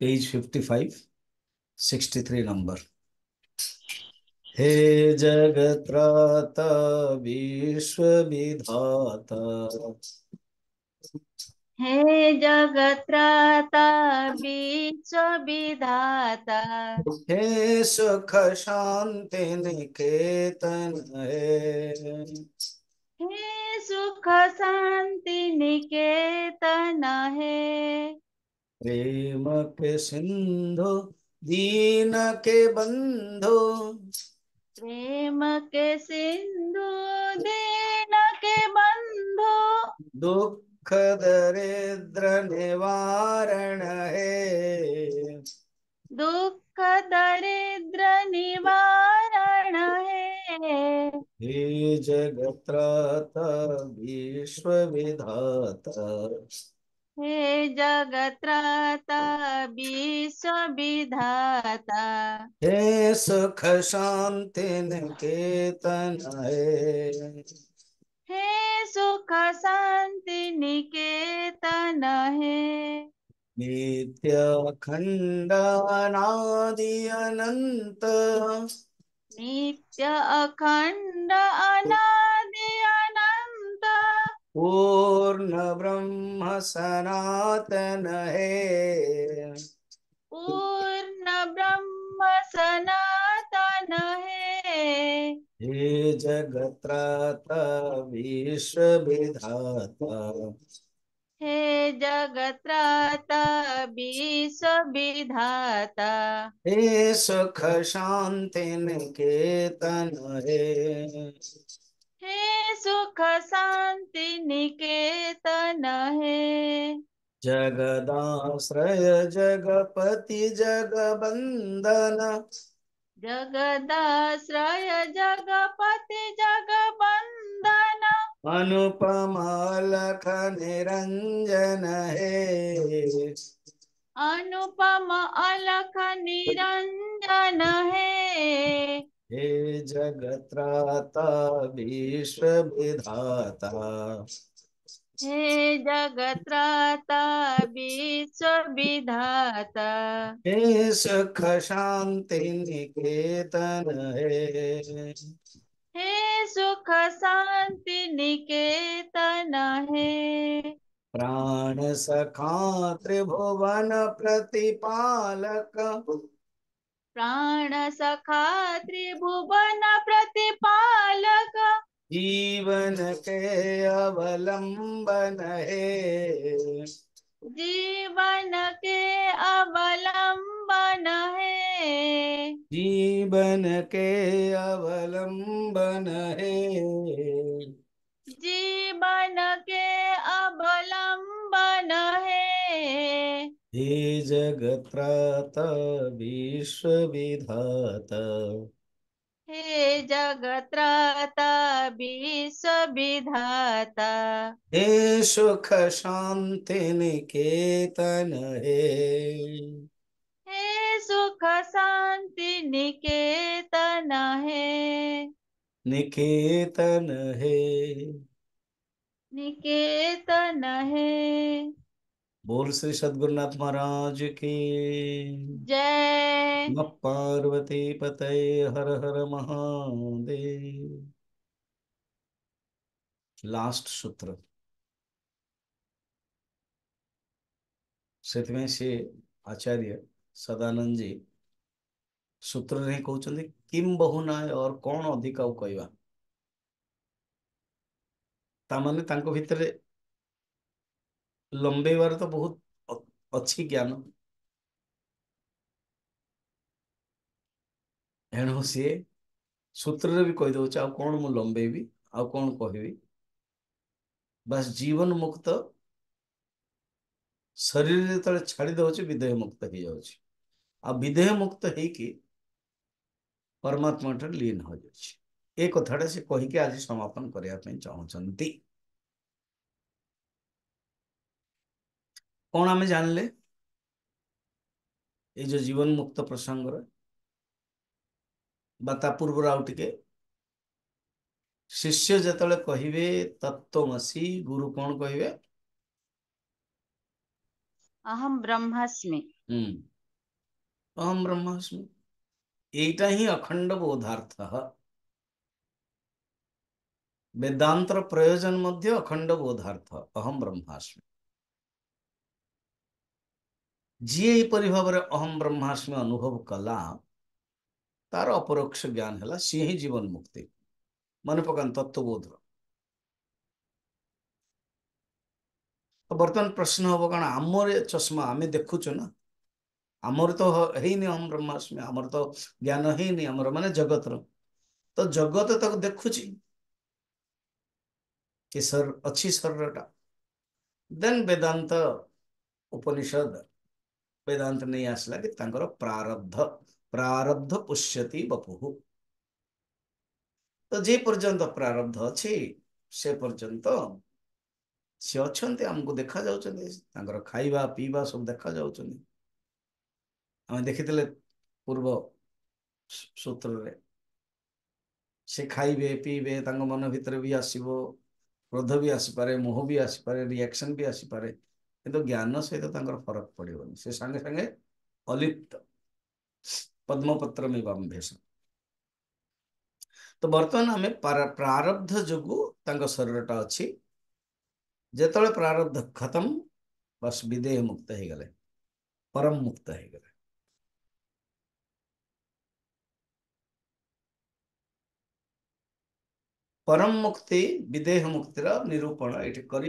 Page fifty five sixty three number हे जगत्राता विधाता हे जगत्राता विधाता हे सुख शांति निकेतन है हे सुख शांति निकेतन है प्रेम के सिंधु दीन के बंधु प्रेम के सिंधु दीन के बंधु दुख दरिद्र निवारण है दुख दरिद्र निवारण है हे जगत्राता विश्व विधाता हे जगत्राता विश्व विधाता हे सुख शांति निकेतन है हे सुख शांति निकेतन है नित्य अखंड अनादि अनंत नित्य अखंड अनादि पूर्ण ब्रह्म सनातन है पूर्ण ब्रह्म सनातन है हे जगत्राता विश्व विधाता हे जगत्राता विश्व विधाता हे सुख शांति निकेतन है सुख शांति निकेतन है जगदाश्रय जगपति बंदन जगदाश्रय जगपति अनुपम अनुपमालख निरंजन है अनुपम अलख निरंजन है हे जगत्राता हे जगत्राता विधाता हे सुख शांति निकेतन है हे सुख शांति निकेतन है प्राण सखा त्रिभुवन प्रतिपालक प्राण सखा त्रिभुवन प्रतिपालक जीवन के अवलंबन है जीवन के अवलंबन है जीवन के अवलंबन है जी हे जगत्राता विश्वविधाता हे जगत्राता विश्वविधाता हे सुख शांति निकेतन हे हे सुख शांति निकेतन हे निकेतन हे निकेतन हे बोल श्री सदगुरुनाथ महाराज की जय पार्वती पते हर हर महादेव लास्ट सूत्र से आचार्य सदानंद जी सूत्र ने कहते किम बहु ना और कौन अधिक कह भितर ଲମ୍ବେଇବାର ତ ବହୁତ ଅଛି ଜ୍ଞାନ ଏଣୁ ସିଏ ସୂତ୍ରରେ ବି କହିଦେଉଛି ଆଉ କ'ଣ ମୁଁ ଲମ୍ବେଇବି ଆଉ କ'ଣ କହିବି ବାସ୍ ଜୀବନ ମୁକ୍ତ ଶରୀର ଯେତେବେଳେ ଛାଡ଼ି ଦେଉଛି ବିଦେହ ମୁକ୍ତ ହେଇଯାଉଛି ଆଉ ବିଦେହ ମୁକ୍ତ ହେଇକି ପରମାତ୍ମାଠାରେ ଲୀନ ହୋଇଯାଉଛି ଏ କଥାଟା ସେ କହିକି ଆଜି ସମାପନ କରିବା ପାଇଁ ଚାହୁଁଛନ୍ତି कौन आम जानले ये जो जीवन मुक्त प्रसंग बा पूर्व शिष्य जिते कहे तत्वसी गुरु कौन कह अहम ब्रह्मास्मि हम्म। अहम ब्रह्मास्मि एटा ही अखंड बोधार्थ वेदांतर प्रयोजन मध्य अखंड बोधार्थ अहम ब्रह्मास्मि ଯିଏ ଏହିପରି ଭାବରେ ଅହମ୍ ବ୍ରହ୍ମାସ୍ମି ଅନୁଭବ କଲା ତାର ଅପରୋକ୍ଷ ଜ୍ଞାନ ହେଲା ସିଏ ହିଁ ଜୀବନ ମୁକ୍ତି ମନେ ପକାନ୍ତୁ ତତ୍ତ୍ୱବୋଧର ବର୍ତ୍ତମାନ ପ୍ରଶ୍ନ ହବ କାରଣ ଆମର ଚଷମା ଆମେ ଦେଖୁଛୁ ନା ଆମର ତ ହେଇନି ଅହମ୍ ବ୍ରହ୍ମାସ୍ମି ଆମର ତ ଜ୍ଞାନ ହେଇନି ଆମର ମାନେ ଜଗତର ତ ଜଗତ ତାକୁ ଦେଖୁଛି କି ସର ଅଛି ଶରୀରଟା ଦେନ୍ ବେଦାନ୍ତ ଉପନିଷଦ वेदांत नहीं आसला कि तांकर प्रारब्ध प्रारब्ध पुष्यति बपु तो जे पर्यंत प्रारब्ध अच्छी से पर्यंत ସେ ଅଛନ୍ତି ଆମକୁ ଦେଖା ଯାଉଛନ୍ତି ତାଙ୍କର ଖାଇବା ପିଇବା ସବୁ ଦେଖା ଯାଉଛନ୍ତି ଆମେ ଦେଖିଥିଲେ ପୂର୍ବ ସୂତ୍ରରେ ସେ ଖାଇବେ ପିଇବେ ତାଙ୍କ ମନ ଭିତରେ ବି ଆସିବ କ୍ରୋଧ ବି ଆସିପାରେ ମୋହ ବି ଆସିପାରେ ରିଆକ୍ସନ୍ ବି ଆସିପାରେ कि ज्ञान सहित फरक पड़ोन से सागे सागे अलिप्त पद्मपत्र में तो बर्तमान आम प्रारब्ध जो शरीर टा अच्छी जो प्रारब्ध खत्म बस विदेह मुक्त हो गले परम मुक्त हो गले परम मुक्ति विदेह मुक्तिर निरूपण ये करी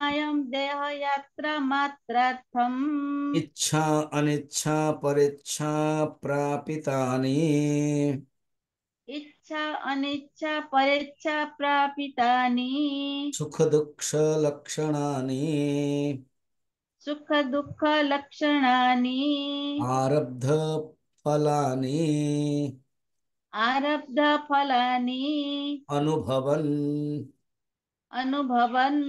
इच्छा अनिच्छा परिच्छा प्रापितानि इच्छा अनिच्छा परिच्छा प्रापितानि सुख सुख दुख दुख लक्षणानि लक्षणानि आरब्ध फलानि आरब्ध फलानि अनुभवन अनुभवन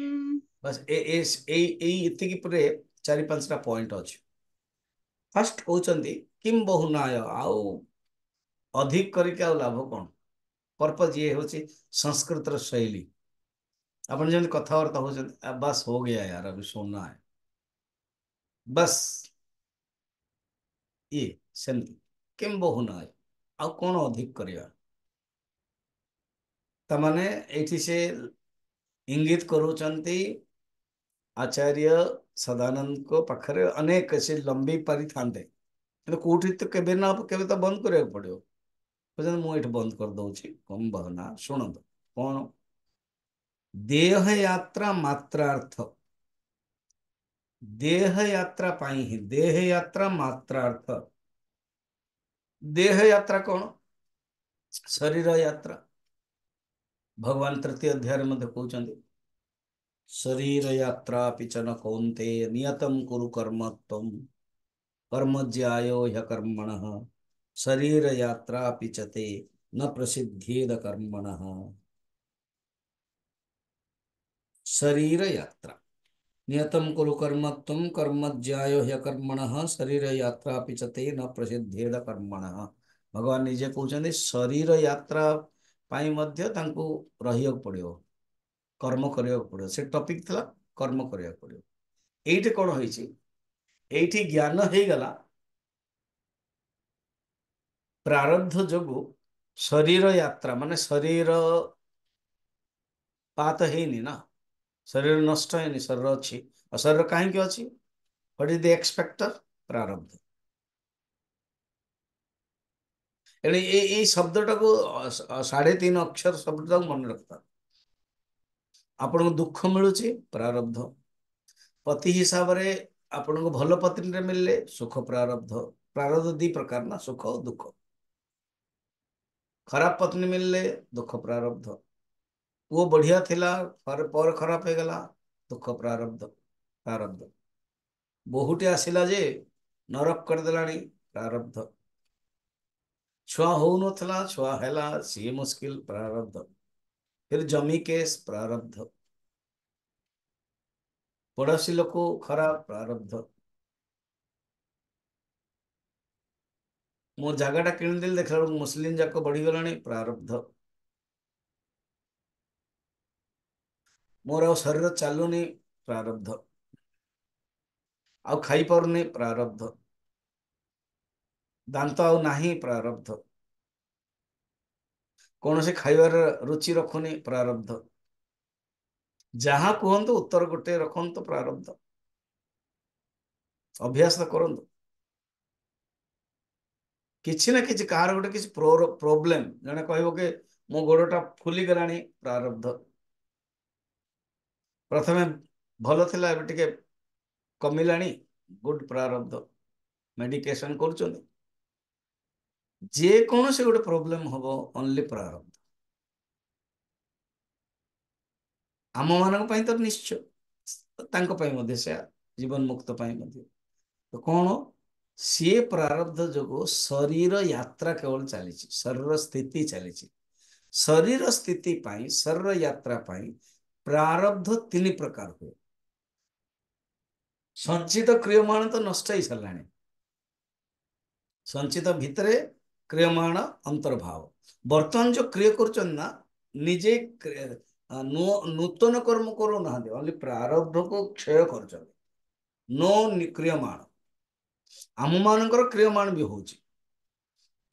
बस ए ए ए ए इतनी की पूरे चारी पांच टा पॉइंट आज फर्स्ट हो चंदी किम बहु ना यो अधिक करी क्या लाभ कौन पर्पज ये हो ची संस्कृत र शैली अपन जन कथा और तो हो चंद बस हो गया यार अभी सुनना है बस ये चंदी किम बहु ना यो आउ कौन अधिक करिया तमने ऐसी से इंगित करो चंदी आचार्य सदानंद को पाखरे अनेक से लंबी परी था कौटी तो के ना के तो तो बंद कर पड़ो बंद कर करदना शुण कौन देह यात्रा मात्रार्थ देह यात्रा पाई ही देह यात्रा मात्रार्थ देह यात्रा कौन शरीर यात्रा भगवान तृतीय अध्याय तो कहते शरीर यात्रा च न कौंते नियतम कुरु कर्म तम त्वं कर्मज्यायो कर्मण शरीर यात्रा ते न प्रसिद्धेद शरीर यात्रा नियतम कुरु कर्म त्वं कर्मज्यायो कर्मण शरीर यात्रा ते न प्रसिद्धेद कर्मण भगवान निजे कहते शरीर यात्रा पाई ମଧ୍ୟ ତାଙ୍କୁ ରହିବାକୁ କର୍ମ କରିବାକୁ ପଡ଼ିବ ସେ ଟପିକ୍ ଥିଲା କର୍ମ କରିବାକୁ ପଡ଼ିବ ଏଇଠି କ'ଣ ହେଇଛି ଏଇଠି ଜ୍ଞାନ ହେଇଗଲା ପ୍ରାରବ୍ଧ ଯୋଗୁଁ ଶରୀର ଯାତ୍ରା ମାନେ ଶରୀର ପାତ ହେଇନି ନା ଶରୀର ନଷ୍ଟ ହେଇନି ଶରୀର ଅଛି ଆଉ ଶରୀର କାହିଁକି ଅଛି ହଟ୍ ଇଜ୍ ଦି ଏକ୍ସପେକ୍ଟର ପ୍ରାରବ୍ଧ ଏଣୁ ଏଇ ଏଇ ଶବ୍ଦଟାକୁ ସାଢ଼େ ତିନି ଅକ୍ଷର ଶବ୍ଦଟାକୁ ମନେ ରଖିଥାନ୍ତି आप दुख मिलू प्रारब्ध पति हिसाब से आपण भल पत्नी मिलने सुख प्रारब्ध प्रारब्ध दि प्रकार ना सुख और दुख खराब पत्नी मिलने दुख प्रारब्ध पुओ बढ़िया पर खराब हो गला दुख प्रारब्ध प्रारब्ध बोहूटे आसला जे नरक करदे प्रारब्ध छुआ हो ना छुआ है सी मुस्किल प्रारब्ध फिर जमी के प्रारब्ध पड़ोसी लोग को खराब प्रारब्ध मो जगह कि देख ला मुसलिम जाक बढ़ी गला प्रारब्ध मोर शरीर चलुनि प्रारब्ध आई पार नहीं प्रारब्ध दात आ प्रारब्ध କୌଣସି ଖାଇବାର ରୁଚି ରଖୁନି ପ୍ରାରବ୍ଧ ଯାହା କୁହନ୍ତୁ ଉତ୍ତର ଗୋଟେ ରଖନ୍ତୁ ପ୍ରାରବ୍ଧ ଅଭ୍ୟାସ କରନ୍ତୁ କିଛି ନା କିଛି କାହାର ଗୋଟେ କିଛି ପ୍ରୋବ୍ଲେମ ଜଣେ କହିବ କି ମୋ ଗୋଡ଼ଟା ଫୁଲିଗଲାଣି ପ୍ରାରବ୍ଧ ପ୍ରଥମେ ଭଲ ଥିଲା ଏବେ ଟିକେ କମିଲାଣି ଗୁଡ୍ ପ୍ରାରବ୍ଧ ମେଡିକେସନ କରୁଛନ୍ତି ଯେକୌଣସି ଗୋଟେ ପ୍ରୋବ୍ଲେମ୍ ହବ ଓନ୍ଲି ପ୍ରାରବ୍ଧ ଆମମାନଙ୍କ ପାଇଁ ତ ନିଶ୍ଚୟ ତାଙ୍କ ପାଇଁ ମଧ୍ୟ ସେ ଜୀବନ ମୁକ୍ତ ପାଇଁ ମଧ୍ୟ ତ କ'ଣ ସିଏ ପ୍ରାରବ୍ଧ ଯୋଗୁଁ ଶରୀର ଯାତ୍ରା କେବଳ ଚାଲିଛି ଶରୀର ସ୍ଥିତି ଚାଲିଛି ଶରୀର ସ୍ଥିତି ପାଇଁ ଶରୀର ଯାତ୍ରା ପାଇଁ ପ୍ରାରବ୍ଧ ତିନି ପ୍ରକାର ହୁଏ ସଞ୍ଚିତ କ୍ରିୟମାଣ ତ ନଷ୍ଟ ସାରିଲାଣି ସଞ୍ଚିତ ଭିତରେ क्रियमाण अंतर्भाव बर्तमान जो क्रिय करा निजे नूतन कर्म करूना ओनली प्रारब्ध को क्षय कर क्रियमाण आम मान क्रियमाण भी हूँ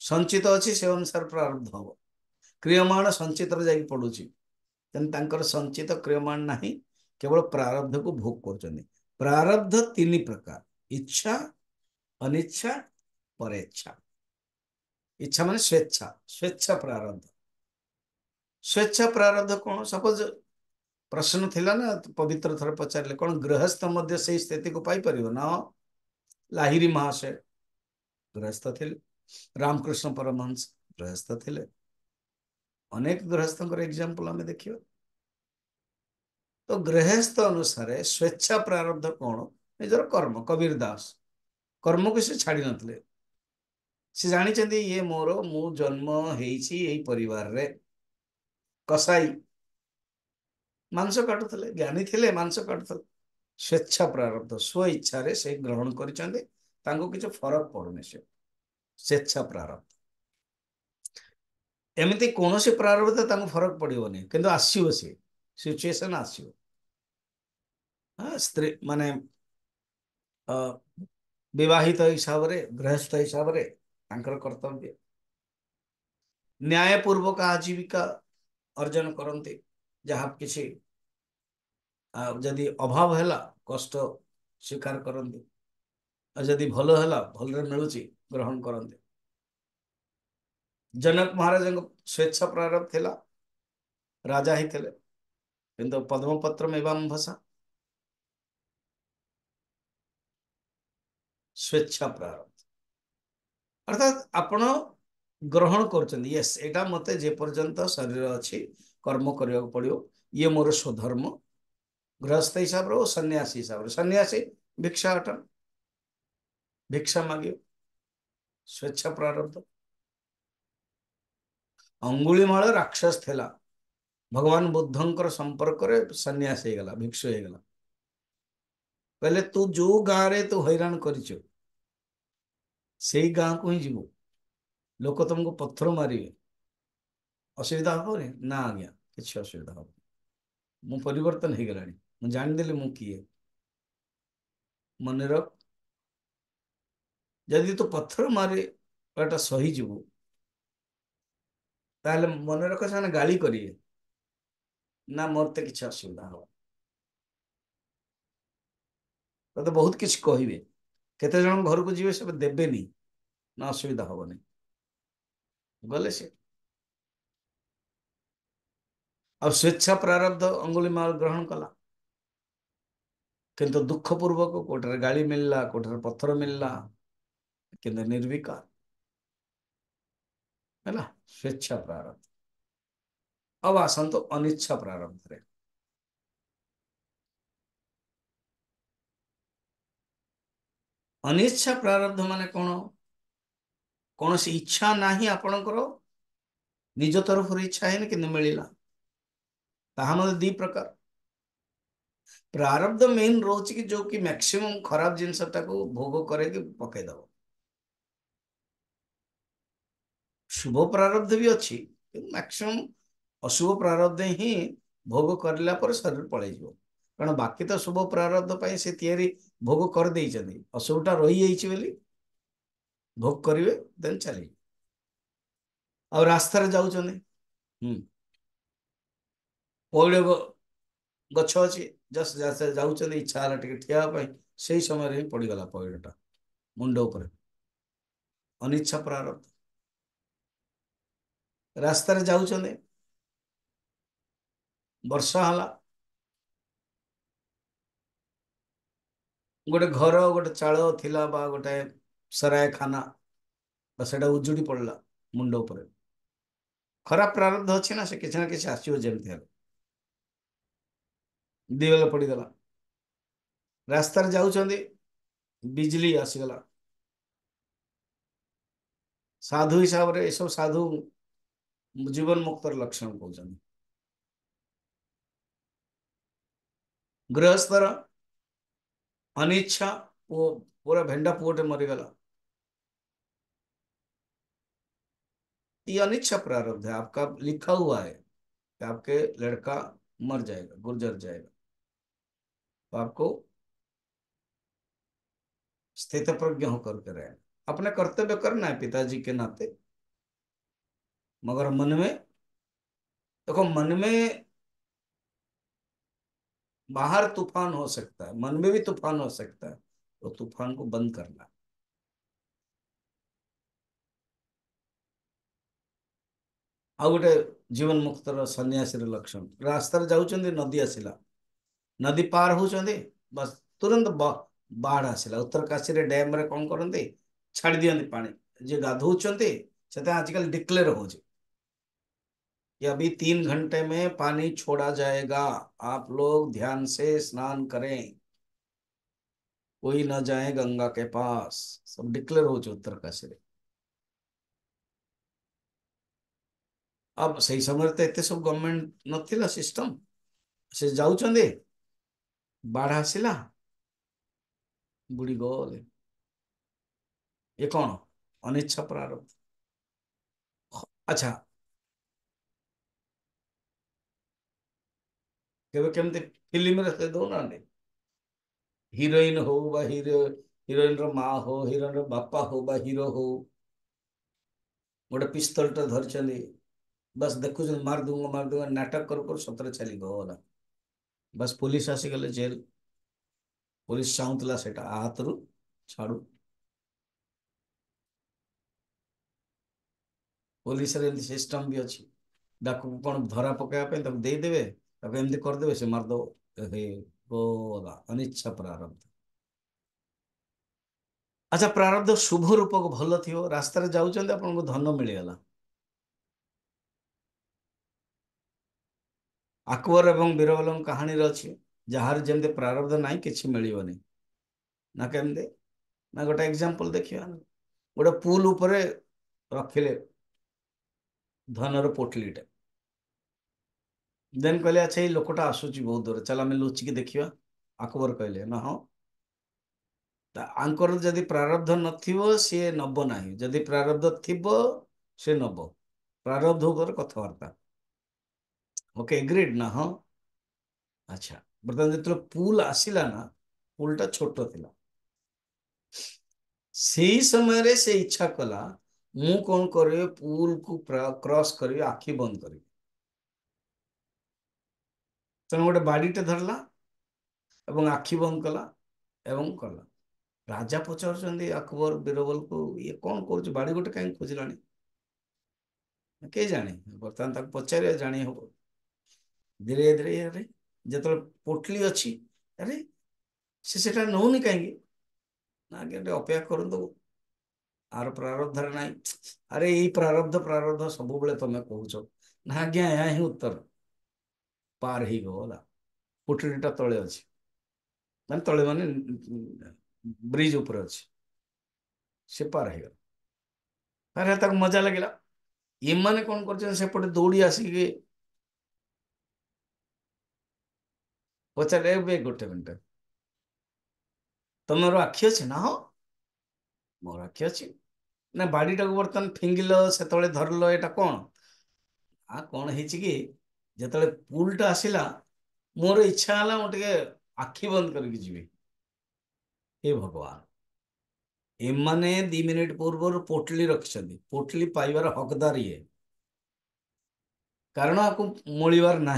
संचित अच्छी से अनुसार प्रारब्ध हम क्रियमाण संचित जाकि पड़ुच तेनालीर संचित क्रियमाण ना केवल प्रारब्ध को भोग कर प्रारब्ध तीन प्रकार इच्छा अनिच्छा परेच्छा ইচ্ছা মানে স্বেচ্ছা স্বেচ্ছা ପ୍ରାରବ୍ଧ ସ୍ୱେଚ୍ଛା ପ୍ରାରବ୍ଧ କ'ଣ ସପୋଜ ପ୍ରଶ୍ନ ଥିଲା ନା ପବିତ୍ର ଥରେ ପଚାରିଲେ କ'ଣ ଗୃହସ୍ଥ ମଧ୍ୟ ସେଇ ସ୍ଥିତିକୁ ପାଇପାରିବ ନା ଲାହିରି ମହାଶୟ ଗୃହସ୍ଥ ଥିଲେ ରାମକୃଷ୍ଣ ପରମହଂସ ଗୃହସ୍ଥ ଥିଲେ ଅନେକ ଗୃହସ୍ଥଙ୍କର ଏକ୍ଜାମ୍ପଲ୍ ଆମେ ଦେଖିବା ତ ଗୃହସ୍ଥ ଅନୁସାରେ ସ୍ୱେଚ୍ଛା ପ୍ରାରବ୍ଧ କ'ଣ ନିଜର କର୍ମ କବୀର ଦାସ କର୍ମକୁ ସେ ଛାଡ଼ି ନଥିଲେ ସେ ଜାଣିଛନ୍ତି ଇଏ ମୋର ମୁଁ ଜନ୍ମ ହେଇଛି ଏଇ ପରିବାରରେ କସାଇ ମାଂସ କାଟୁଥିଲେ ଜ୍ଞାନୀ ଥିଲେ ମାଂସ କାଟୁଥିଲେ ସ୍ୱେଚ୍ଛା ପ୍ରାରବ୍ଧ ସ୍ୱଇଚ୍ଛାରେ ସେ ଗ୍ରହଣ କରିଛନ୍ତି ତାଙ୍କୁ କିଛି ଫରକ ପଡୁନି ସେ ସ୍ୱେଚ୍ଛା ପ୍ରାରବ୍ଧ ଏମିତି କୌଣସି ପ୍ରାରବ୍ଧ ତାଙ୍କୁ ଫରକ ପଡିବନି କିନ୍ତୁ ଆସିବ ସିଏ ସିଚୁଏସନ୍ ଆସିବ ସ୍ତ୍ରୀ ମାନେ ବିବାହିତ ହିସାବରେ ଗୃହସ୍ଥ ହିସାବରେ कर्तव्य न्यायपूर्वक आजीविका अर्जन करते जहा कि जदि अभाव है कष्ट स्वीकार करते जदि भल है भल मिलू ग्रहण करते जनक महाराज स्वेच्छा प्रारंभ थी राजा ही थे कि पद्मपत्र एवं भाषा स्वेच्छा प्रारंभ ଅର୍ଥାତ୍ ଆପଣ ଗ୍ରହଣ କରୁଛନ୍ତି ୟେସ୍ ଏଇଟା ମୋତେ ଯେପର୍ଯ୍ୟନ୍ତ ଶରୀର ଅଛି କର୍ମ କରିବାକୁ ପଡ଼ିବ ଇଏ ମୋର ସ୍ୱଧର୍ମ ଗୃହସ୍ଥ ହିସାବରେ ଓ ସନ୍ନ୍ୟାସୀ ହିସାବରେ ସନ୍ନ୍ୟାସୀ ଭିକ୍ଷା ହଟନ ଭିକ୍ଷା ମାଗିବ ସ୍ୱେଚ୍ଛା ପ୍ରାରବ୍ଧ ଅଙ୍ଗୁଳିମାଳ ରାକ୍ଷସ ଥିଲା ଭଗବାନ ବୁଦ୍ଧଙ୍କର ସମ୍ପର୍କରେ ସନ୍ନ୍ୟାସ ହେଇଗଲା ଭିକ୍ଷୁ ହେଇଗଲା କହିଲେ ତୁ ଯୋଉ ଗାଁରେ ତୁ ହଇରାଣ କରିଛୁ से गाँ को ही लोक तुमको पत्थर मारे असुविधा हम ना आज्ञा किसी असुविधा हम मुतन हो गला जानदेली मु किए मन रख जदि तू पत्थर मारे सही जीव ताले मन रख से गाड़ी करिए ना मोरते किसी असुविधा हम तो बहुत किसी कहे କେତେ ଜଣ ଘରକୁ ଯିବେ ସେ ଦେବେନି ନା ଅସୁବିଧା ହବନି ଗଲେ ସେ ଆଉ ସ୍ୱେଚ୍ଛା ପ୍ରାରବ୍ଧ ଅଙ୍ଗୁଳି ମାଲ ଗ୍ରହଣ କଲା କିନ୍ତୁ ଦୁଃଖ ପୂର୍ବକ କୋଉଠାରେ ଗାଳି ମିଳିଲା କୋଉଠାରେ ପଥର ମିଳିଲା କିନ୍ତୁ ନିର୍ବିକାର ହେଲା ସ୍ୱେଚ୍ଛା ପ୍ରାରବ୍ଧ ଆଉ ଆସନ୍ତୁ ଅନିଚ୍ଛା ପ୍ରାରବ୍ଧରେ ଅନିଚ୍ଛା ପ୍ରାରବ୍ଧ ମାନେ କ'ଣ କୌଣସି ଇଚ୍ଛା ନାହିଁ ଆପଣଙ୍କର ନିଜ ତରଫରୁ ଇଚ୍ଛା ହେଇନି କିନ୍ତୁ ମିଳିଲା ତାହା ମଧ୍ୟ ଦୁଇ ପ୍ରକାର ପ୍ରାରବ୍ଧ ମେନ୍ ରହୁଛି କି ଯୋଉ କି ମ୍ୟାକ୍ସିମମ୍ ଖରାପ ଜିନିଷ ତାକୁ ଭୋଗ କରେଇକି ପକେଇଦବ ଶୁଭ ପ୍ରାରବ୍ଧ ବି ଅଛି କିନ୍ତୁ ମ୍ୟାକ୍ସିମମ୍ ଅଶୁଭ ପ୍ରାରବ୍ଧ ହିଁ ଭୋଗ କରିଲା ପରେ ଶରୀର ପଳେଇଯିବ କାରଣ ବାକି ତ ଶୁଭ ପ୍ରାରବ୍ଧ ପାଇଁ ସେ ତିଆରି ଭୋଗ କରିଦେଇଛନ୍ତି ଅଶୁଭଟା ରହିଯାଇଛି ବୋଲି ଭୋଗ କରିବେ ଦେନ୍ ଚାଲିବେ ଆଉ ରାସ୍ତାରେ ଯାଉଛନ୍ତି ହୁଁ ପଇଡ଼ ଗଛ ଅଛି ଜଷ୍ଟ ଯାଉଛନ୍ତି ଇଚ୍ଛା ହେଲା ଟିକେ ଠିଆ ହେବା ପାଇଁ ସେଇ ସମୟରେ ହିଁ ପଡ଼ିଗଲା ପଇଡ଼ଟା ମୁଣ୍ଡ ଉପରେ ଅନିଚ୍ଛା ପ୍ରାରବ୍ଧ ରାସ୍ତାରେ ଯାଉଛନ୍ତି ବର୍ଷା ହେଲା ଗୋଟେ ଘର ଗୋଟେ ଚାଳ ଥିଲା ବା ଗୋଟେ ସରାୟଖାନା ବା ସେଇଟା ଉଜୁଡ଼ି ପଡ଼ିଲା ମୁଣ୍ଡ ଉପରେ ଖରାପ ପ୍ରାରବ୍ଧ ଅଛି ନା ସେ କିଛି ନା କିଛି ଆସିବ ଯେମିତି ହେଲେ ଦିବେଲା ପଡ଼ିଗଲା ରାସ୍ତାରେ ଯାଉଛନ୍ତି ବିଜଲି ଆସିଗଲା ସାଧୁ ହିସାବରେ ଏସବୁ ସାଧୁ ଜୀବନମୁକ୍ତର ଲକ୍ଷଣ କହୁଛନ୍ତି ଗୃହସ୍ଥର अनिच्छा वो पूरा भेंडा पोटे ಮರಿಗಲ್ಲ अनिच्छा प्रारब्ध है आपका लिखा हुआ है कि आपके लड़का मर जाएगा गुर्जर जाएगा तो आपको स्थित प्रज्ञ होकर के रहना अपने कर्तव्य करना है पिताजी के नाते मगर मन में देखो तो मन में बाहर तूफान हो सकता है मन में भी तूफान हो सकता है तो तूफान को बंद करना ଆଉ ଗୋଟେ ଜୀବନ ମୁକ୍ତର ସନ୍ନ୍ୟାସୀର ଲକ୍ଷଣ ରାସ୍ତାରେ ଯାଉଛନ୍ତି ନଦୀ ଆସିଲା ନଦୀ ପାର ହେଉଛନ୍ତି ବାସ୍ ତୁରନ୍ତ ବାହାଡ଼ ଆସିଲା ଉତ୍ତରକାଶୀରେ ଡ୍ୟାମ୍ରେ କ'ଣ କରନ୍ତି ଛାଡ଼ି ଦିଅନ୍ତି ପାଣି ଯିଏ ଗାଧଉଛନ୍ତି ସେଥିପାଇଁ ଆଜିକାଲି ଡିକ୍ଲେୟାର ହେଉଛି कि अभी तीन घंटे में पानी छोड़ा जाएगा आप लोग ध्यान से स्नान करें कोई ना जाए गंगा के पास सब डिक्लेयर हो जो उत्तर का सिरे अब सही तो इतने सब गवर्नमेंट नथिला सिस्टम से जाऊଛନ୍ତି बाढ़ आसला बुढ़ी गले ये कौन अनिच्छा प्रारंभ अच्छा କେବେ କେମିତି ଫିଲ୍ମରେ ସେ ଦଉନାହାନ୍ତି ହିରୋଇନ ହଉ ବା ହିରୋ ହିରୋଇନ୍ର ମା ହଉ ହିରୋଇନର ବାପା ହଉ ବା ହିରୋ ହଉ ଗୋଟେ ପିସ୍ତଲଟା ଧରିଛନ୍ତି ବାସ୍ ଦେଖୁଛନ୍ତି ମାରିଦୁଙ୍ଗ ମାରିଦୁଙ୍ଗ ନାଟକ କରୁ କରୁ ସତରେ ଚାଲିବ ଚାଲିଗଲା ବାସ୍ ପୋଲିସ ଆସିଗଲେ ଜେଲ ପୋଲିସ ଚାହୁଁଥିଲା ସେଇଟା ଆ ହାତରୁ ଛାଡ଼ୁ ପୋଲିସରେ ଏମିତି ସିଷ୍ଟମ୍ ବି ଅଛି ତାକୁ କ'ଣ ଧରା ପକାଇବା ପାଇଁ ତାକୁ ଦେଇଦେବେ ତାକୁ ଏମିତି କରିଦେବେ ସେ ମାରିଦେବ ହେ ବୋଲା ଅନିଚ୍ଛା ପ୍ରାରବ୍ଧ ଆଚ୍ଛା ପ୍ରାରବ୍ଧ ଶୁଭ ରୂପକ ଭଲ ଥିବ ରାସ୍ତାରେ ଯାଉଛନ୍ତି ଆପଣଙ୍କୁ ଧନ ମିଳିଗଲା ଆକବର ଏବଂ ବୀରବଲଙ୍କ କାହାଣୀରେ ଅଛି ଯାହାର ଯେମିତି ପ୍ରାରବ୍ଧ ନାହିଁ କିଛି ମିଳିବନି ନା କେମିତି ନା ଗୋଟେ ଏକ୍ଜାମ୍ପଲ୍ ଦେଖିବା ଗୋଟେ ପୁଲ୍ ଉପରେ ରଖିଲେ ଧନର ପୋଟଲିଟା देन कहले अच्छा ये लोकटा आसूची बहुत दूर चल आम लुचिक देखा अकबर कहले ना हाँ जदि प्रारब्ध नब ना जदि प्रारब्ध थी सी नब प्रारब्ध कथबार्ता ओके एग्रीड ना हाँ अच्छा बर्तमान जो पुल आसला ना पुलटा छोट थिला से समय रे से इच्छा कला मु कौन कर पुल को क्रॉस कर आखि बंद करी ତେଣୁ ଗୋଟେ ବାଡ଼ିଟେ ଧରିଲା ଏବଂ ଆଖି ବନ୍ଦ କଲା ଏବଂ କଲା ରାଜା ପଚାରୁଛନ୍ତି ଆକବର ବୀରବଲକୁ ଇଏ କ'ଣ କରୁଛି ବାଡ଼ି ଗୋଟେ କାହିଁକି ଖୋଜିଲାଣି କେ ଜାଣେ ବର୍ତ୍ତମାନ ତାକୁ ପଚାରିବା ଜାଣି ହବ ଧୀରେ ଧୀରେ ଆରେ ଯେତେବେଳେ ପୋଟଲି ଅଛି ଆରେ ସେ ସେଟା ନଉନି କାହିଁକି ନା ଆଜ୍ଞା ଟିକେ ଅପେକ୍ଷା କରନ୍ତୁ ଆର ପ୍ରାରବ୍ଧରେ ନାହିଁ ଆରେ ଏଇ ପ୍ରାରବ୍ଧ ପ୍ରାରବ୍ଧ ସବୁବେଳେ ତମେ କହୁଛ ନା ଆଜ୍ଞା ଏହା ହିଁ ଉତ୍ତର ପାର ହେଇଗଲା ପୋଟୁରୀଟା ତଳେ ଅଛି ମାନେ ତଳେ ମାନେ ବ୍ରିଜ୍ ଉପରେ ଅଛି ସେ ପାର ହେଇଗଲା ଆରେ ତାକୁ ମଜା ଲାଗିଲା ଏମାନେ କ'ଣ କରିଛନ୍ତି ସେପଟେ ଦୌଡ଼ି ଆସିକି ପଚାରିଲେ ଏବେ ଗୋଟେ ମିନିଟ ତମର ଆଖି ଅଛି ନା ହଁ ମୋର ଆଖି ଅଛି ନା ବାଡ଼ିଟାକୁ ବର୍ତ୍ତମାନ ଫିଙ୍ଗିଲ ସେତେବେଳେ ଧରିଲ ଏଇଟା କ'ଣ ଆ କ'ଣ ହେଇଛି କି जिते टा आसला मोर इच्छा है मुझे आखि बंद करके जी भगवान एम मैंने दि मिनिट पूर्व पोटली रखिंट पोटली पाइबार हकदार ये कारण आपको मोलार ना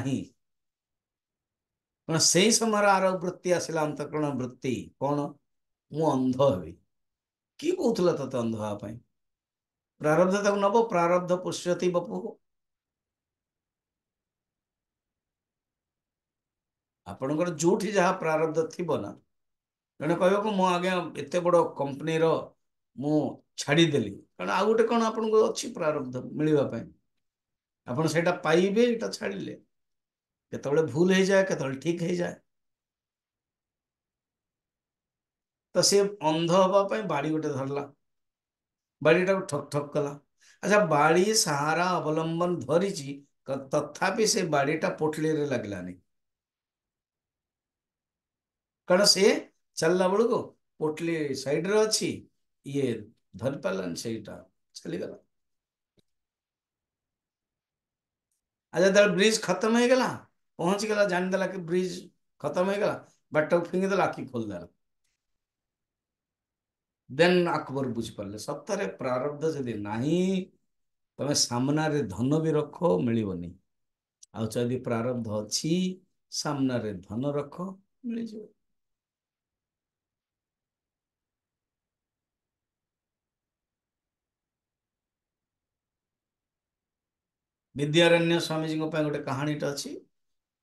से समय आर वृत्ति आसला अंतकरण वृत्ति कौन मु अंध हि किए कौला तेत अंध हाँपाई प्रारब्ध तक नब प्रारब्ध पोष्यति बपू ଆପଣଙ୍କର ଯେଉଁଠି ଯାହା ପ୍ରାରବ୍ଧ ଥିବ ନା ଜଣେ କହିବାକୁ ମୁଁ ଆଜ୍ଞା ଏତେ ବଡ଼ କମ୍ପାନୀର ମୁଁ ଛାଡ଼ିଦେଲି କାରଣ ଆଉ ଗୋଟେ କ'ଣ ଆପଣଙ୍କୁ ଅଛି ପ୍ରାରବ୍ଧ ମିଳିବା ପାଇଁ ଆପଣ ସେଇଟା ପାଇବେ ଏଇଟା ଛାଡ଼ିଲେ କେତେବେଳେ ଭୁଲ ହେଇଯାଏ କେତେବେଳେ ଠିକ୍ ହେଇଯାଏ ତ ସିଏ ଅନ୍ଧ ହେବା ପାଇଁ ବାଡ଼ି ଗୋଟେ ଧରିଲା ବାଡ଼ିଟାକୁ ଠକ୍ ଠକ୍ କଲା ଆଚ୍ଛା ବାଡ଼ି ସାହାରା ଅବଲମ୍ବନ ଧରିଛି ତଥାପି ସେ ବାଡ଼ିଟା ପୋଟଳିରେ ଲାଗିଲାନି କାରଣ ସେ ଚାଲିଲା ବେଳକୁ ପୋଟଲି ସାଇଡରେ ଅଛି ଇଏ ଧରି ସେଇଟା ଚାଲିଗଲା ଆଉ ଯେତେବେଳେ ବ୍ରିଜ୍ ଖତମ ହେଇଗଲା ପହଞ୍ଚିଗଲା ଜାଣିଦେଲା କି ବ୍ରିଜ୍ ଖତମ ହେଇଗଲା ବାଟକୁ ଫିଙ୍ଗିଦେଲା ଆଖି ଖୋଲିଦେଲା ଦେନ୍ ଆକବର ବୁଝିପାରିଲେ ସତରେ ପ୍ରାରବ୍ଧ ଯଦି ନାହିଁ ତମେ ସାମ୍ନାରେ ଧନ ବି ରଖ ମିଳିବନି ଆଉ ଯଦି ପ୍ରାରବ୍ଧ ଅଛି ସାମ୍ନାରେ ଧନ ରଖ ମିଳିଯିବ ବିଦ୍ୟାରଣ୍ୟ ସ୍ୱାମୀଜୀଙ୍କ ପାଇଁ ଗୋଟେ କାହାଣୀଟା ଅଛି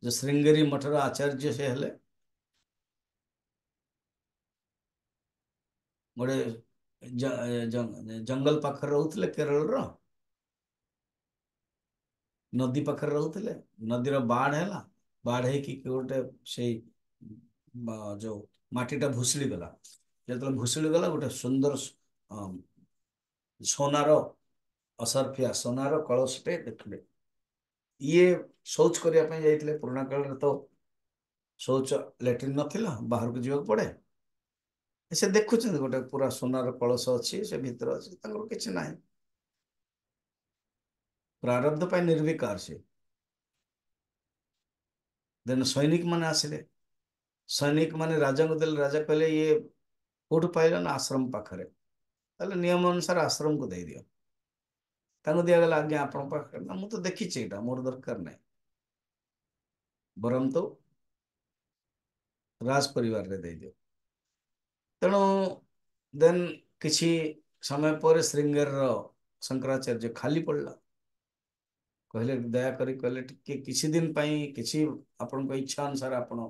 ଯେ ଶ୍ରୀଙ୍ଗେରୀ ମଠର ଆଚାର୍ଯ୍ୟ ସେ ହେଲେ ଗୋଟେ ଜଙ୍ଗଲ ପାଖରେ ରହୁଥିଲେ କେରଳର ନଦୀ ପାଖରେ ରହୁଥିଲେ ନଦୀର ବାଡ଼ ହେଲା ବାଡ଼ ହେଇକି ଗୋଟେ ସେଇ ଯୋଉ ମାଟିଟା ଭୁଷୁଡ଼ି ଗଲା ଯେତେବେଳେ ଭୁଷୁଡ଼ି ଗଲା ଗୋଟେ ସୁନ୍ଦର ସୋନାର ଅସରଫିଆ ସୋନାର କଳସଟେ ଦେଖିଲେ ଇଏ ଶୌଚ କରିବା ପାଇଁ ଯାଇଥିଲେ ପୁରୁଣା କାଳରେ ତ ଶୌଚ ଲାଟ୍ରିନ୍ ନଥିଲା ବାହାରକୁ ଯିବାକୁ ପଡ଼େ ସେ ଦେଖୁଛନ୍ତି ଗୋଟେ ପୁରା ସୁନାର କଳସ ଅଛି ସେ ଭିତରେ ଅଛି ତାଙ୍କର କିଛି ନାହିଁ ପ୍ରାରବ୍ଧ ପାଇଁ ନିର୍ବିକାର ସେ ଦେନ୍ ସୈନିକ ମାନେ ଆସିଲେ ସୈନିକ ମାନେ ରାଜାଙ୍କୁ ଦେଲେ ରାଜା କହିଲେ ଇଏ କୋଉଠୁ ପାଇଲ ନା ଆଶ୍ରମ ପାଖରେ ତାହେଲେ ନିୟମ ଅନୁସାରେ ଆଶ୍ରମକୁ ଦେଇଦିଅ दिगला आज्ञा आप मुझे देखी मोर दरकार ना बरम तो राजपरिवार तेणु दे कि समय पर श्रृंगेर रंकराचार्य खाली पड़ला कहले दया करी कहले टे किसी दिन किसी आपण इच्छा अनुसार आपण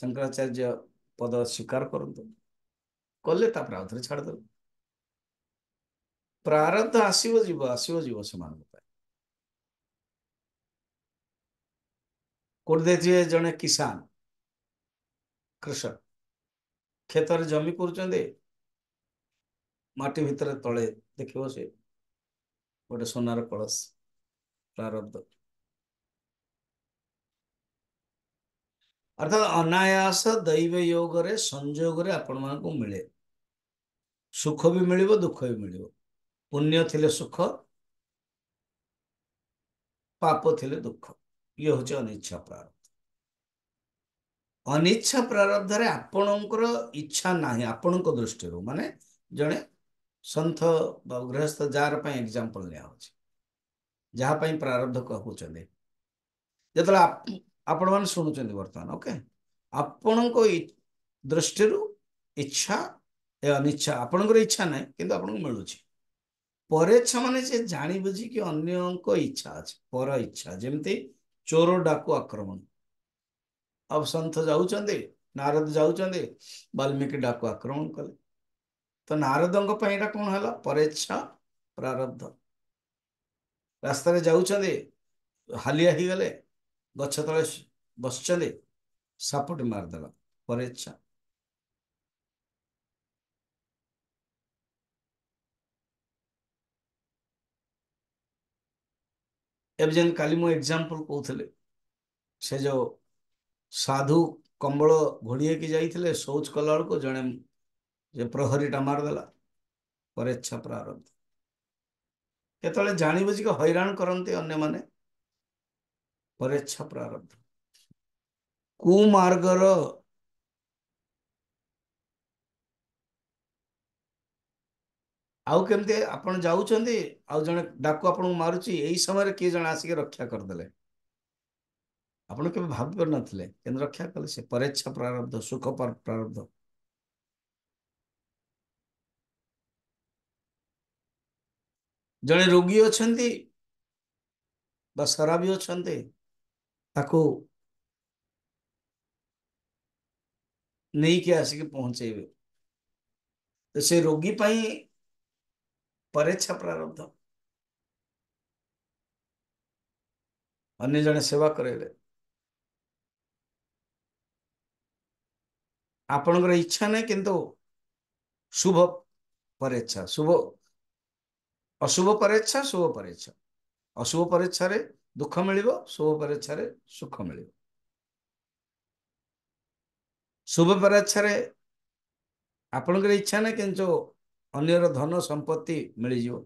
शंकराचार्य पद स्वीकार करले आउ छाड़ छाड़दे ପ୍ରାରବ୍ଧ ଆସିବ ଯିବ ଆସିବ ଯିବ ସେମାନଙ୍କ ପାଇଁ କୋଉଠି ଦେଇଥିବେ ଜଣେ କିଷାନ କୃଷକ କ୍ଷେତରେ ଜମି କରୁଛନ୍ତି ମାଟି ଭିତରେ ତଳେ ଦେଖିବ ସେ ଗୋଟେ ସୁନାର କଳସ ପ୍ରାରବ୍ଧ ଅର୍ଥାତ ଅନାୟାସ ଦୈବ ଯୋଗରେ ସଂଯୋଗରେ ଆପଣମାନଙ୍କୁ ମିଳେ ସୁଖ ବି ମିଳିବ ଦୁଃଖ ବି ମିଳିବ ପୁଣ୍ୟ ଥିଲେ ସୁଖ ପାପ ଥିଲେ ଦୁଃଖ ଇଏ ହେଉଛି ଅନିଚ୍ଛା ପ୍ରାରବ୍ଧ ଅନିଚ୍ଛା ପ୍ରାରବ୍ଧରେ ଆପଣଙ୍କର ଇଚ୍ଛା ନାହିଁ ଆପଣଙ୍କ ଦୃଷ୍ଟିରୁ ମାନେ ଜଣେ ସନ୍ଥ ବା ଗୃହସ୍ଥ ଯାହାର ପାଇଁ ଏକ୍ଜାମ୍ପଲ୍ ନିଆହେଉଛି ଯାହା ପାଇଁ ପ୍ରାରବ୍ଧ କହୁଛନ୍ତି ଯେତେବେଳେ ଆପଣମାନେ ଶୁଣୁଛନ୍ତି ବର୍ତ୍ତମାନ ଓକେ ଆପଣଙ୍କ ଦୃଷ୍ଟିରୁ ଇଚ୍ଛା ଏ ଅନିଚ୍ଛା ଆପଣଙ୍କର ଇଚ୍ଛା ନାହିଁ କିନ୍ତୁ ଆପଣଙ୍କୁ ମିଳୁଛି পরেচ্ছ মানে সে জাণিবুঝিকি অন্যঙ্ক ইচ্ছা আছে পর ইচ্ছা যেমতি চোর ডাকু আক্রমণ অবসন্থ যাচ্ছেন নারদ যাচ্ছেন বাল্মীকি ডাকু আক্রমণ কলে তো নারদঙ্ক পাই এটা কোণ হল পরেচ্ছা প্রারব্ধ রাস্তায় যাচ্ছেন হালিয়া হয়ে গেলে গছ তলে বসছেন সাপোর্ট মারিদেলা পরেচ্ছা ଏବେ ଯେନ୍ କାଲି ମୁଁ ଏକ୍ଜାମ୍ପଲ୍ କହୁଥିଲି ସେ ଯୋଉ ସାଧୁ କମ୍ବଳ ଘୋଡ଼ିଏକି ଯାଇଥିଲେ ଶୌଚ କଲାବେଳକୁ ଜଣେ ଯେ ପ୍ରହରୀଟା ମାରିଦେଲା ପରେଚ୍ଛା ଇଚ୍ଛା ପ୍ରାରବ୍ଧ କେତେବେଳେ ଜାଣିବୁଝିକି ହଇରାଣ କରନ୍ତି ଅନ୍ୟମାନେ ପରେ ଇଚ୍ଛା ପ୍ରାରବ୍ଧ କୁମାର୍ଗର आउ के आज जाऊँ आज आप मारूँ यही समय किए जन आसिक रक्षा करदे आप भापर ना रक्षा कले से परेच्छा प्रारब्ध सुख प्रारब्ध जड़े रोगी अच्छा शराबी अच्छा नहीं कि आसिक पहुंचे तो से रोगी रोगीप ପରେଚ୍ଛ ପ୍ରାରବ୍ଧ ଅନ୍ୟ ଜଣେ ସେବା କରେଇଲେ ଆପଣଙ୍କର ଇଚ୍ଛା ନାହିଁ କିନ୍ତୁ ଶୁଭ ପରେଚ୍ଛା ଶୁଭ ଅଶୁଭ ପରେଚ୍ଛା ଶୁଭ ପରେଚ୍ଛା ଅଶୁଭ ପରେଚ୍ଛାରେ ଦୁଃଖ ମିଳିବ ଶୁଭ ପରେଚ୍ଛାରେ ସୁଖ ମିଳିବ ଶୁଭ ପରେଚ୍ଛାରେ ଆପଣଙ୍କର ଇଚ୍ଛା ନାହିଁ କିନ୍ତୁ ଅନ୍ୟର ଧନ ସମ୍ପତ୍ତି ମିଳିଯିବ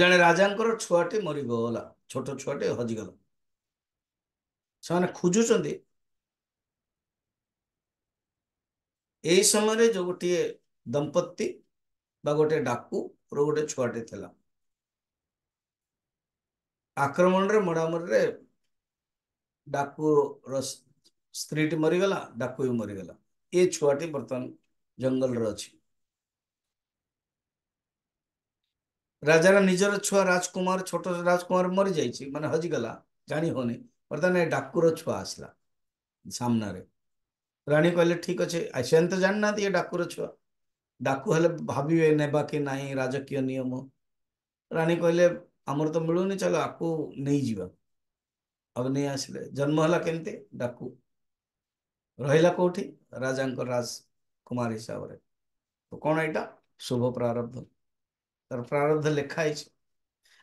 ଜଣେ ରାଜାଙ୍କର ଛୁଆଟି ମରିଗଲା ଛୋଟ ଛୁଆଟି ହଜିଗଲ ସେମାନେ ଖୋଜୁଛନ୍ତି ଏଇ ସମୟରେ ଯୋଉ ଗୋଟିଏ ଦମ୍ପତି ବା ଗୋଟିଏ ଡାକୁର ଗୋଟେ ଛୁଆଟି ଥିଲା ଆକ୍ରମଣରେ ମଡ଼ାମରିରେ ଡାକୁର ସ୍ତ୍ରୀଟି ମରିଗଲା ଡାକୁ ବି ମରିଗଲା ଏ ଛୁଆଟି ବର୍ତ୍ତମାନ ଜଙ୍ଗଲରେ ଅଛି ରାଜାର ନିଜର ଛୁଆ ରାଜକୁମାର ଛୋଟ ରାଜକୁମାର ମରିଯାଇଛି ମାନେ ହଜିଗଲା ଜାଣି ହଉନି ବର୍ତ୍ତମାନ ଏ ଡାକୁର ଛୁଆ ଆସିଲା ସାମ୍ନାରେ ରାଣୀ କହିଲେ ଠିକ ଅଛି ସେମାନେ ତ ଜାଣିନାହାନ୍ତି ଏ ଡାକୁର ଛୁଆ ଡାକୁ ହେଲେ ଭାବିବେ ନେବା କି ନାହିଁ ରାଜକୀୟ ନିୟମ ରାଣୀ କହିଲେ ଆମର ତ ମିଳୁନି ଚାଲ ଆକୁ ନେଇଯିବା ଆଉ ନେଇ ଆସିଲେ ଜନ୍ମ ହେଲା କେମିତି ଡାକୁ ରହିଲା କୋଉଠି ରାଜାଙ୍କ ରାଜକୁମାର ହିସାବରେ ତ କ'ଣ ଏଇଟା ଶୁଭ ପ୍ରାରବ୍ଧ ତାର ପ୍ରାରବ୍ଧ ଲେଖା ହେଇଛି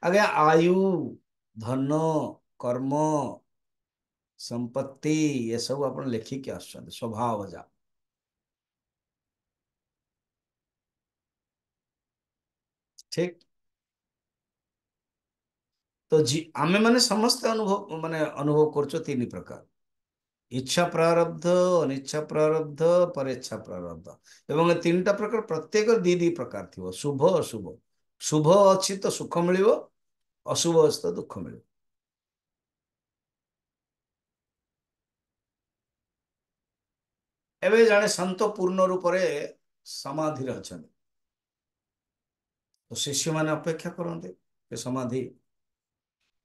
ଆଜ୍ଞା ଆୟୁ ଧନ କର୍ମ ସମ୍ପତ୍ତି ଏସବୁ ଆପଣ ଲେଖିକି ଆସୁଛନ୍ତି ସ୍ୱଭାବ ଯା ଠିକ ତ ଆମେ ମାନେ ସମସ୍ତେ ଅନୁଭବ ମାନେ ଅନୁଭବ କରୁଛୁ ତିନି ପ୍ରକାର ଇଚ୍ଛା ପ୍ରାରବ୍ଧ ଅନିଚ୍ଛା ପ୍ରାରବ୍ଧ ପରେଚ୍ଛା ପ୍ରାରବ୍ଧ ଏବଂ ଏ ତିନିଟା ପ୍ରକାର ପ୍ରତ୍ୟେକ ଦି ଦି ପ୍ରକାର ଥିବ ଶୁଭ ଅଶୁଭ ଶୁଭ ଅଛି ତ ସୁଖ ମିଳିବ ଅଶୁଭ ଅଛି ତ ଦୁଃଖ ମିଳିବ ଏବେ ଜଣେ ସନ୍ତ ପୂର୍ଣ୍ଣ ରୂପରେ ସମାଧିରେ ଅଛନ୍ତି ତ ଶିଶୁମାନେ ଅପେକ୍ଷା କରନ୍ତି ସେ ସମାଧି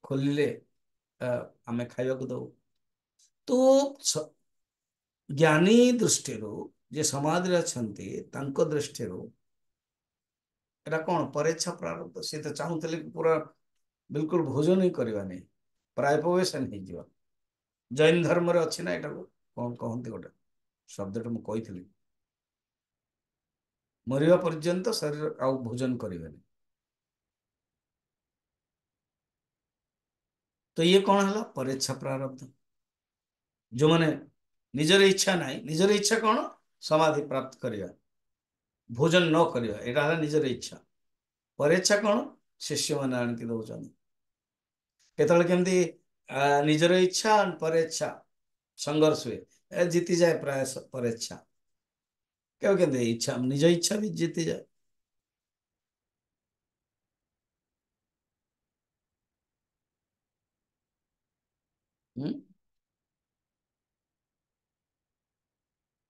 ଖୋଲିଲେ ଆମେ ଖାଇବାକୁ ଦେଉ તો જ્ઞાની દૃષ્ટિରୁ જે ସମାଜରେ ଅଛନ୍ତି ତାଙ୍କ ଦୃଷ୍ଟିରୁ ଏଇଟା କ'ଣ ପରେଚ୍ଛା ପ୍ରାରବ୍ଧ ସେ ତ ଚାହୁଁଥିଲେ କି ପୁରା ବିଲକୁଲ ଭୋଜନ ହିଁ କରିବାନି ପ୍ରାୟପବେସନ ହେଇଯିବ ଜୈନ ଧର୍ମରେ ଅଛି ନା ଏଇଟାକୁ କ'ଣ କହନ୍ତି ଗୋଟେ ଶବ୍ଦଟା ମୁଁ କହିଥିଲି ମରିବା ପର୍ଯ୍ୟନ୍ତ ଶରୀର ଆଉ ଭୋଜନ କରିବେନି ତ ଇଏ କ'ଣ ହେଲା ପରେଚ୍ଛା ପ୍ରାରବ୍ଧ ଯେଉଁମାନେ ନିଜର ଇଚ୍ଛା ନାହିଁ ନିଜର ଇଚ୍ଛା କ'ଣ ସମାଧି ପ୍ରାପ୍ତ କରିବା ଭୋଜନ ନ କରିବା ଏଇଟା ହେଲା ନିଜର ଇଚ୍ଛା ପରେଚ୍ଛା କ'ଣ ଶିଷ୍ୟମାନେ ଆଣିକି ଦେଉଛନ୍ତି କେତେବେଳେ କେମିତି ନିଜର ଇଚ୍ଛା ପରେଚ୍ଛା ସଂଘର୍ଷ ହୁଏ ଏ ଜିତିଯାଏ ପ୍ରାୟ ପରେଚ୍ଛା କେବେ କେମିତି ଇଚ୍ଛା ନିଜ ଇଚ୍ଛା ବି ଜିତିଯାଏ ହୁଁ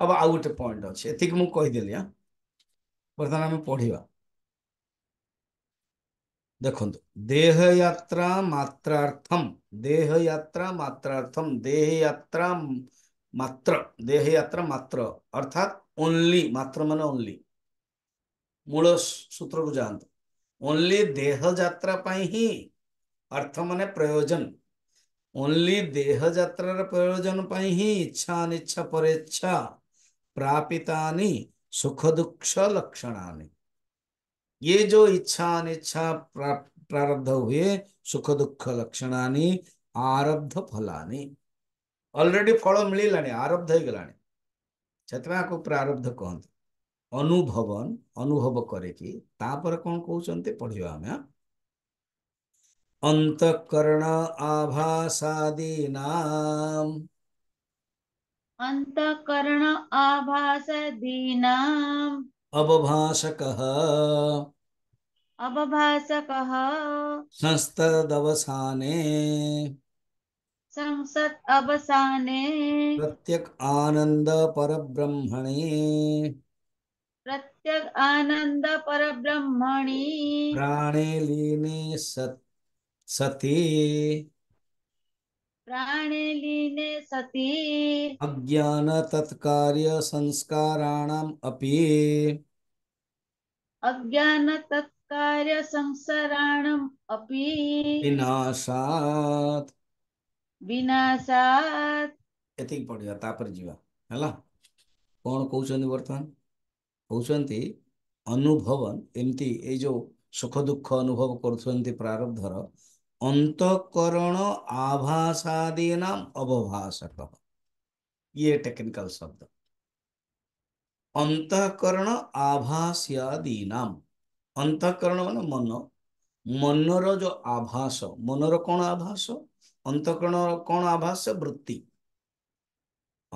अब आउ गोटे पॉइंट अच्छे ये कहीदेली हाँ बर्तमान आम पढ़वा देख देह यात्रा मात्रार्थम देह यात्रा मात्रार्थम देह यात्रा मात्र देह यात्रा मात्र अर्थात ओनली मात्र मान ओनली मूल सूत्र को जातु ओनली देह जात्रा ही अर्थ मान प्रयोजन ओनली देह जात्रा प्रयोजन ही इच्छा अनिच्छा परेच्छा प्रापिता सुख दुख लक्षणानि ये जो इच्छा अनिच्छा प्रारब्ध हुए सुख दुख लक्षण आरब्ध फलानी ऑलरेडी फल मिललानी आरब्ध ହେଇଗଲାଣି ସେଥିପାଇଁ ଆକୁ ପ୍ରାରବ୍ଧ କହନ୍ତି ଅନୁଭବନ ଅନୁଭବ କରିକି ତାପରେ କ'ଣ କହୁଛନ୍ତି ପଢିବା ଆମେ ଅନ୍ତଃକରଣ ଆଭାସାଦୀ अन्तःकरण आभासदीनाम् अवभाषकः अवभाषकः संस्तदवसाने संसत् अवसाने प्रत्यक् आनन्द परब्रह्मणे प्रत्यक् आनन्द परब्रह्मणि प्राणे लीने सत् सती प्राणलीने सति अज्ञान तत्कार्य संस्काराणाम अपि अज्ञान तत्कार्य संसाराणाम अपि विनाशात विनाशात ଏତିକି ପଢିବା ତାପରେ ଯିବା ହେଲା କ'ଣ କହୁଛନ୍ତି ବର୍ତ୍ତମାନ କହୁଛନ୍ତି ଅନୁଭବନ ଏମିତି ଏଇ ଯୋଉ ସୁଖ ଦୁଃଖ ଅନୁଭବ କରୁଛନ୍ତି ପ୍ରାରବ୍ଧର अंतकरण आभासादी नाम अवभाषक ये टेक्निकल शब्द अंतकरण आभास्यादी नाम अंतकरण मान मन मनर जो आभास मनर कौन आभास अंतकरण कौन आभास वृत्ति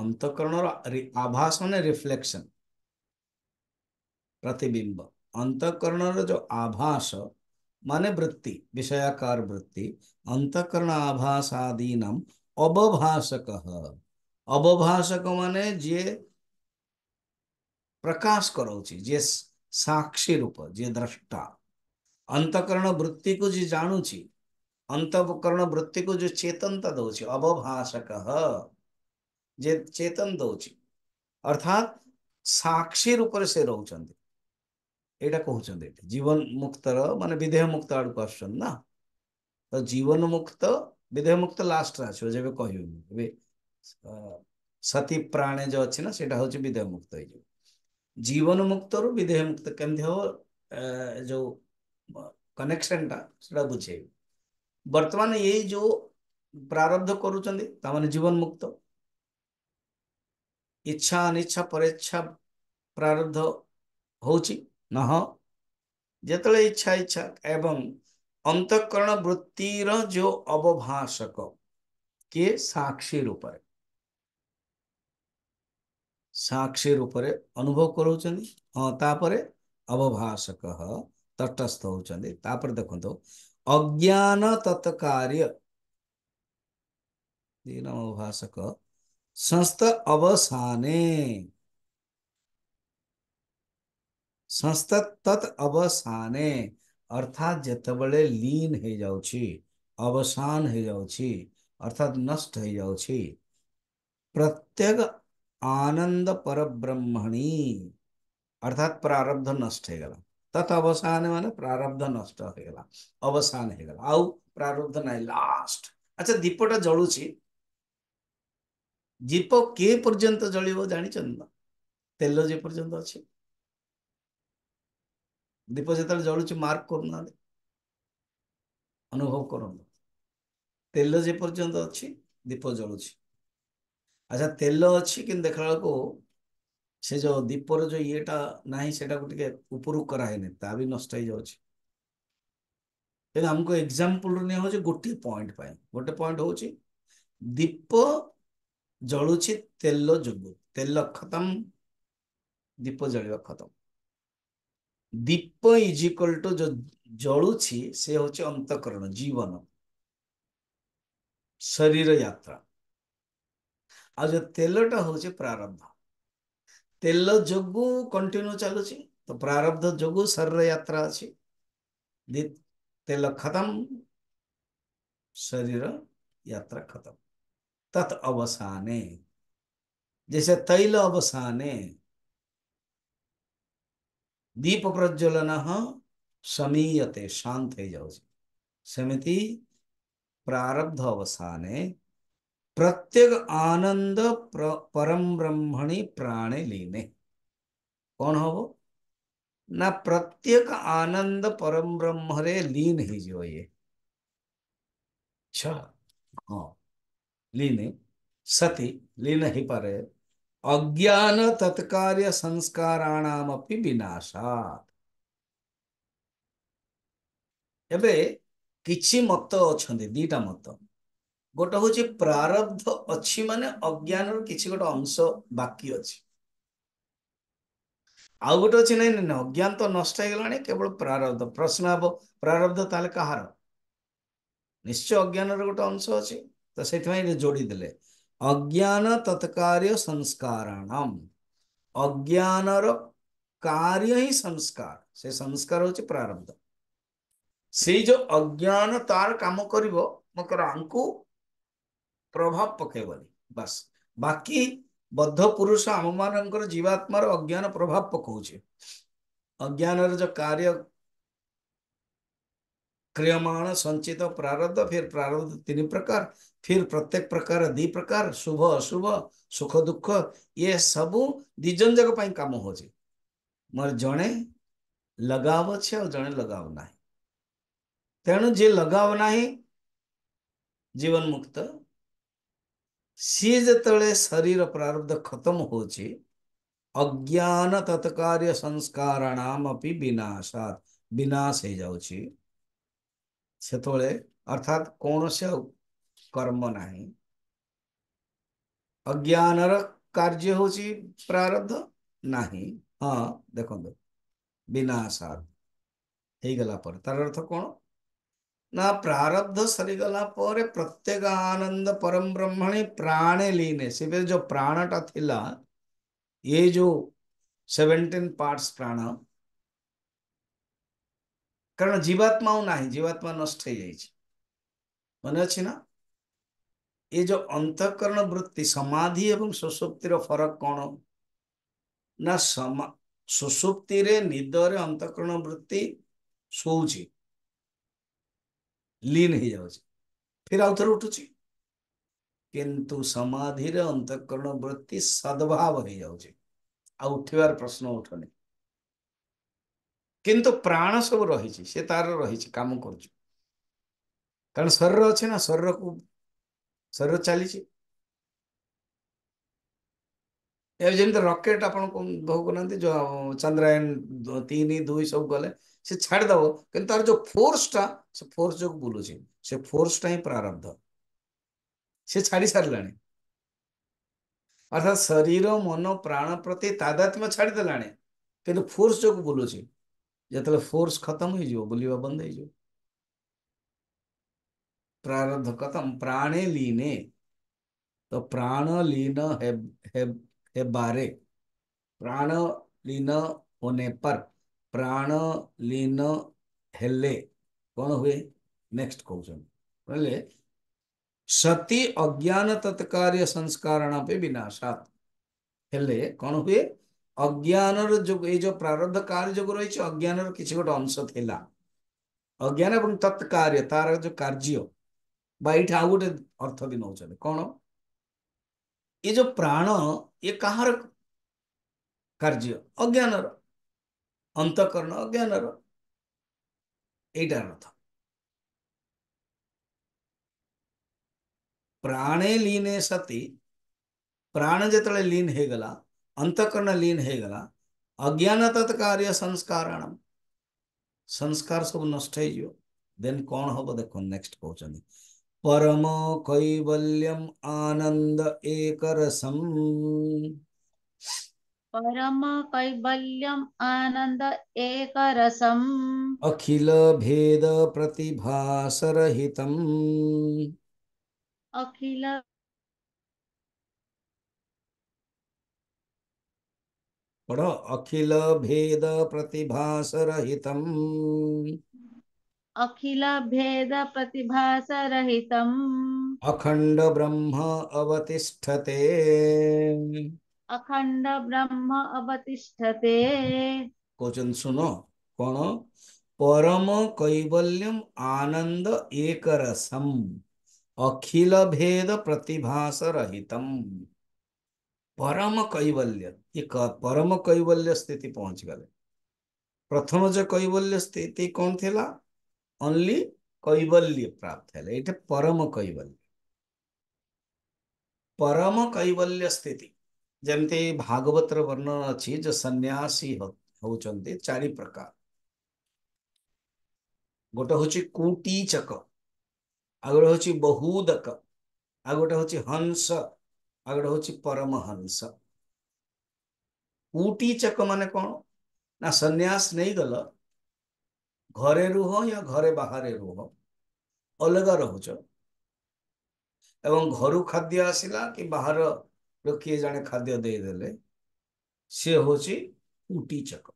अंतकरण आभास मान रिफ्लेक्शन प्रतिबिंब अंतकरण जो आभास माने वृत्ति विषयाकार वृत्ति अंतकरण आभासादीन अवभाषक अवभाषक माने जे प्रकाश करोची जे साक्षी रूप जे द्रष्टा अंतकरण वृत्ति को जे जाणुची अंतकरण वृत्ति को जो चेतनता दौची अवभाषक जे चेतन दौची अर्थात साक्षी रूप से रोचंती ଏଇଟା କହୁଛନ୍ତି ଏଠି ଜୀବନ ମୁକ୍ତର ମାନେ ବିଦେହ ମୁକ୍ତ ଆଡ଼କୁ ଆସୁଛନ୍ତି ନା ତ ଜୀବନ ମୁକ୍ତ ବିଦେହ ମୁକ୍ତ ଲାଷ୍ଟରେ ଆସିବ ଯେବେ କହିବେନି ଏବେ ସତୀ ପ୍ରାଣେ ଯେଉଁ ଅଛି ନା ସେଇଟା ହେଉଛି ବିଦେହ ମୁକ୍ତ ହେଇଯିବ ଜୀବନ ମୁକ୍ତରୁ ବିଦେହ ମୁକ୍ତ କେମିତି ହେବ ଯେଉଁ କନେକ୍ସନଟା ସେଟା ବୁଝେଇବି ବର୍ତ୍ତମାନ ଏଇ ଯେଉଁ ପ୍ରାରବ୍ଧ କରୁଛନ୍ତି ତାମାନେ ଜୀବନ ମୁକ୍ତ ଇଚ୍ଛା ଅନିଚ୍ଛା ପରେଚ୍ଛା ପ୍ରାରବ୍ଧ ହେଉଛି ନହ ଯେତେବେଳେ ଇଚ୍ଛା ଇଚ୍ଛା ଏବଂ ଅନ୍ତଃକରଣ ବୃତ୍ତିର ଯେଉଁ ଅବଭାଷକ କିଏ ସାକ୍ଷୀ ରୂପରେ ସାକ୍ଷୀ ରୂପରେ ଅନୁଭବ କରାଉଛନ୍ତି ହଁ ତାପରେ ଅବଭାଷକ ତଟସ୍ଥ ହେଉଛନ୍ତି ତାପରେ ଦେଖନ୍ତୁ ଅଜ୍ଞାନ ତତ୍କାର୍ଯ୍ୟ ଦୁଇ ନମ୍ବର ଭାଷକ ସଂସ୍ଥ ଅବସାନେ संस्तत अवसाने अर्थात ଯେତେବେଳେ लीन ହେଇଯାଉଛି ଅବସାନ ହେଇଯାଉଛି ଅର୍ଥାତ୍ ନଷ୍ଟ ହେଇଯାଉଛି ପ୍ରତ୍ୟେକ ଆନନ୍ଦ ପରବ୍ରହ୍ମଣୀ ଅର୍ଥାତ୍ ପ୍ରାରବ୍ଧ ନଷ୍ଟ ହେଇଗଲା ତତ୍ ଅବସାନ ମାନେ ପ୍ରାରବ୍ଧ ନଷ୍ଟ ହେଇଗଲା ଅବସାନ ହେଇଗଲା ଆଉ ପ୍ରାରବ୍ଧ ନାହିଁ ଲାଷ୍ଟ ଆଚ୍ଛା ଦୀପଟା ଜଳୁଛି ଦୀପ କେ ପର୍ଯ୍ୟନ୍ତ ଜଳିବ ଜାଣିଛନ୍ତି ନା ତେଲ ଯେ ପର୍ଯ୍ୟନ୍ତ ଅଛି ଦିପଚେତବେଳେ ଜଳୁଛି ମାର୍କ କରୁନାହାନ୍ତି ଅନୁଭବ କରନ୍ତୁ ତେଲ ଯେ ପର୍ଯ୍ୟନ୍ତ ଅଛି ଦୀପ ଜଳୁଛି ଆଚ୍ଛା ତେଲ ଅଛି କିନ୍ତୁ ଦେଖିଲା ବେଳକୁ ସେ ଯେଉଁ ଦୀପର ଯେଉଁ ଇଏଟା ନାହିଁ ସେଟାକୁ ଟିକେ ଉପରକୁ କରାହେଇନି ତା ବି ନଷ୍ଟ ହେଇଯାଉଛି କିନ୍ତୁ ଆମକୁ ଏକ୍ଜାମ୍ପଲରୁ ନିଆ ହେଉଛି ଗୋଟିଏ ପଏଣ୍ଟ ପାଇଁ ଗୋଟେ ପଏଣ୍ଟ ହେଉଛି ଦୀପ ଜଳୁଛି ତେଲ ଯୋଗୁଁ ତେଲ ଖତମ ଦୀପ ଜଳିବା ଖତମ ଦୀପ ଇଜ୍ ଇକ୍ୱାଲ ଟୁ ଯୋଉ ଜଳୁଛି ସେ ହେଉଛି ଅନ୍ତଃକରଣ ଜୀବନ ଶରୀର ଯାତ୍ରା ଆଉ ଯୋଉ ତେଲଟା ହେଉଛି ପ୍ରାରବ୍ଧ ତେଲ ଯୋଗୁ କଣ୍ଟିନ୍ୟୁ ଚାଲୁଛି ତ ପ୍ରାରବ୍ଧ ଯୋଗୁ ଶରୀର ଯାତ୍ରା ଅଛି ତେଲ ଖତମ शरीर यात्रा खत्म तत् अवसाने जैसे तैल अवसाने दीप प्रज्वलन समीयते शांत हो जाऊ प्रारब्ध अवसान प्रत्येक आनंद परम ब्रह्मणी प्राणे लीने कौन हव ना प्रत्येक आनंद परम ब्रह्म लीन ही जो ये अच्छा हाँ लीने सती लीन ही पर अज्ञान तत्कार्य संस्काराणाम विनाशात ଏବେ କିଛି ମତ ଅଛନ୍ତି ଦିଟା ମତ ଗୋଟେ ହଉଛି ପ୍ରାରବ୍ଧ ଅଛି ମାନେ ଅଜ୍ଞାନର କିଛି ଗୋଟେ ଅଂଶ ବାକି ଅଛି ଆଉ ଗୋଟେ ଅଛି ନାଇଁ ନାଇଁ ନାଇଁ ଅଜ୍ଞାନ ତ ନଷ୍ଟ ହେଇଗଲାଣି କେବଳ ପ୍ରାରବ୍ଧ ପ୍ରଶ୍ନ ହବ ପ୍ରାରବ୍ଧ ତାହେଲେ କାହାର ନିଶ୍ଚୟ ଅଜ୍ଞାନର ଗୋଟେ ଅଂଶ ଅଛି ତ ସେଥିପାଇଁ ଯୋଡ଼ିଦେଲେ अज्ञान तत्कार्य संस्काराणाम अज्ञान कार्य ही संस्कार से संस्कार हूँ प्रारब्ध से जो अज्ञान तार कम कर प्रभाव पकेबनी बास बाकी बद्ध पुरुष आम मान जीवात्मार अज्ञान प्रभाव पकाचे अज्ञान जो कार्य क्रियमाण संचित प्रारब्ध फिर प्रारब्ध तीन प्रकार फिर प्रत्येक प्रकार दी प्रकार शुभ अशुभ सुख दुख ये सब दिजन जाक कम हो जड़े लगाव अच्छे जड़े लगाव ना तेणु जी लगाव ना जीवन मुक्त सी जो शरीर प्रारब्ध खत्म हो अज्ञान तत्कार्य संस्काराणाम अपि विनाशात विनाश हो जाऊँ से अर्थात कौन से कर्म ना अज्ञान कार्य हूँ प्रारब्ध ना हाँ देख विनाशाला तार अर्थ कौन ना प्रारब्ध सरीगला प्रत्येक आनंद परम ब्रह्मणी प्राणे लीने से जो प्राणटा थी ये जो सेवेन्टीन पार्टस प्राण कारण जीवात्मा जीवात्मा नष्ट मन अच्छी ना ଏ ଯେଉଁ ଅନ୍ତଃକରଣ ବୃତ୍ତି ସମାଧି ଏବଂ सुसुप्तिर ଫରକ କଣ ନା समा सुसुप्तिर निदर अंतकरण वृत्ति शोची लीन हो जाऊँ फिर ଉଠୁଛି କିନ୍ତୁ ସମାଧିରେ ଅନ୍ତଃକରଣ ବୃତ୍ତି ସଦ୍ଭାବ ହେଇଯାଉଛି ଆଉ ଉଠିବାର ପ୍ରଶ୍ନ ଉଠୁନି କିନ୍ତୁ ପ୍ରାଣ ସବୁ ରହିଛି ସେ ତାର ରହିଛି କାମ କରୁଛି କାରଣ ଶରୀର ଅଛି ନା ଶରୀରକୁ શરૂઆત ચાલી છે ଏବେ ଯେମିତି ରକେଟ୍ ଆପଣ ବହୁ କହୁନାହାନ୍ତି ଯୋଉ ଚନ୍ଦ୍ରାୟନ ତିନି ଦୁଇ ସବୁ ଗଲେ ସେ ଛାଡ଼ିଦେବ କିନ୍ତୁ ତାର ଯୋଉ ଫୋର୍ସଟା ସେ ଫୋର୍ସ ଯୋଉ ବୁଲୁଛି ସେ ଫୋର୍ସଟା ହିଁ ପ୍ରାରବ୍ଧ ସେ ଛାଡ଼ି ସାରିଲାଣି ଅର୍ଥାତ୍ ଶରୀର ମନ ପ୍ରାଣ ପ୍ରତି ତାଦାତ୍ମ୍ୟ ଛାଡ଼ିଦେଲାଣି କିନ୍ତୁ ଫୋର୍ସ ଯୋଗୁଁ ବୁଲୁଛି ଯେତେବେଳେ ଫୋର୍ସ ଖତମ ହେଇଯିବ ବୁଲିବା ବନ୍ଦ ହେଇଯିବ प्रारब्ध कथम प्राणे लीने तो प्राण लीन है, है, है बारे प्राण लीन होने पर प्राण लीन हेले कौन हुए नेक्स्ट क्वेश्चन बोले सती अज्ञान तत्कार्य संस्कारण पे विनाशात हेले कौन हुए अज्ञान जो ये जो प्रारब्ध कार्य जो रही अज्ञान किसी गोटे अंश थी अज्ञान और तत्कार्य तार जो कार्य ବା ଏଇଠି ଆଉ ଗୋଟେ ଅର୍ଥ ବି ନେଉଛନ୍ତି କ'ଣ ଏ ଯୋଉ ପ୍ରାଣ ଏ କାହାର କାର୍ଯ୍ୟ ଅଜ୍ଞାନର ଅନ୍ତଃକରଣ ଅଜ୍ଞାନର ଏଇଟା ଅର୍ଥ ପ୍ରାଣେ ଲୀନେ ସତି ପ୍ରାଣ ଯେତେବେଳେ ଲୀନ ହେଇଗଲା ଅନ୍ତଃକରଣ ଲୀନ ହେଇଗଲା ଅଜ୍ଞାନ ତତ୍ କାର୍ଯ୍ୟ ସଂସ୍କାରଣ ସଂସ୍କାର ସବୁ ନଷ୍ଟ ହେଇଯିବ ଦେନ୍ କ'ଣ ହବ ଦେଖ ନେକ୍ସଟ କହୁଛନ୍ତି परम कैवल्यम आनंद एकरसम परम कैवल्यम आनंद एकरसम अखिल भेद प्रतिभासरहितम अखिल अखिल भेद प्रतिभासरहितम अखिल भेद अखंड ब्रह्म अवतिष्ठते अखंड ब्रह्म अवतिष्ठते क्वेश्चन सुनो कौन परम कैवल्यम आनंद एक रसम अखिल भेद प्रतिभास रहितम परम कैवल्य परम कैवल्य स्थिति पहुंच गले प्रथम जो कैवल्य स्थिति कौन थी ओनली कैवल्य प्राप्त है ये परम कैवल्य परम कैवल्य स्थिति जमती भागवत वर्णन अच्छी जो सन्यासी हूँ चार प्रकार गोटे हूँ कूटीचक आ गए हूँ बहुदक आ गए हूँ हंस आ गए हूँ कूटी चक मान कौन ना सन्यास नहीं गल घरे रु या घरे बाहर रुह अलग रोच एवं घर खाद्य आसला कि बाहर किए जाने खाद्य देदे सी हूँ उटी चक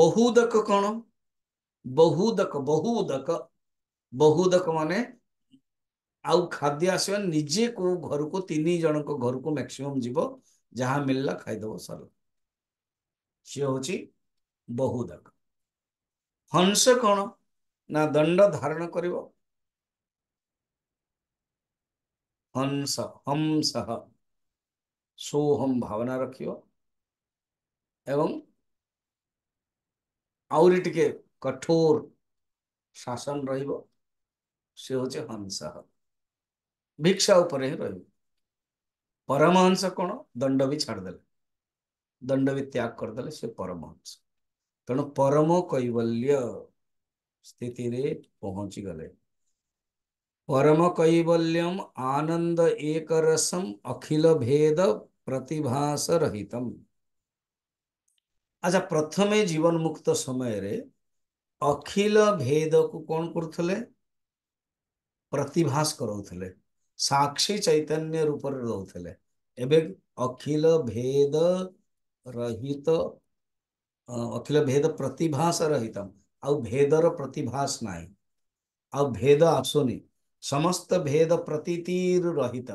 बहुदक कौन बहुदक बहुदक बहुदक मान आद्य आस निजे को घर को तीन जन घर को मैक्सीम जीव जहा मिलला खाईद सर सी हूँ ବହୁଦାଗ ହଂସ କ'ଣ ନା ଦଣ୍ଡ ଧାରଣ କରିବ ହଂସ ହଂସ ସୋହମ ଭାବନା ରଖିବ ଏବଂ ଆହୁରି ଟିକେ କଠୋର ଶାସନ ରହିବ ସେ ହେଉଛି ହଂସ ଭିକ୍ଷା ଉପରେ ହିଁ ରହିବ ପରମହଂସ କ'ଣ ଦଣ୍ଡ ବି ଛାଡ଼ିଦେଲେ ଦଣ୍ଡ ବି ତ୍ୟାଗ କରିଦେଲେ ସେ ପରମହଂସ ତେଣୁ ପରମ କୈବଲ୍ୟ ସ୍ଥିତିରେ ପହଞ୍ଚିଗଲେ ପରମ କୈବଲ୍ୟମ୍ ଆନନ୍ଦ ଏକରସମ୍ ଅଖିଳ ଭେଦ ପ୍ରତିଭାସ ରହିତମ୍ ଆଚ୍ଛା ପ୍ରଥମେ ଜୀବନମୁକ୍ତ ସମୟରେ ଅଖିଳ ଭେଦକୁ କ'ଣ କରୁଥିଲେ ପ୍ରତିଭାସ କରାଉଥିଲେ ସାକ୍ଷୀ ଚୈତନ୍ୟ ରୂପରେ ରହୁଥିଲେ ଏବେ ଅଖିଳ ଭେଦ ରହିତ अखिल भेद प्रतिभास रहित आउ भेदर प्रतिभास ना आउ भेद आसुनी समस्त भेद प्रतीतिर रहित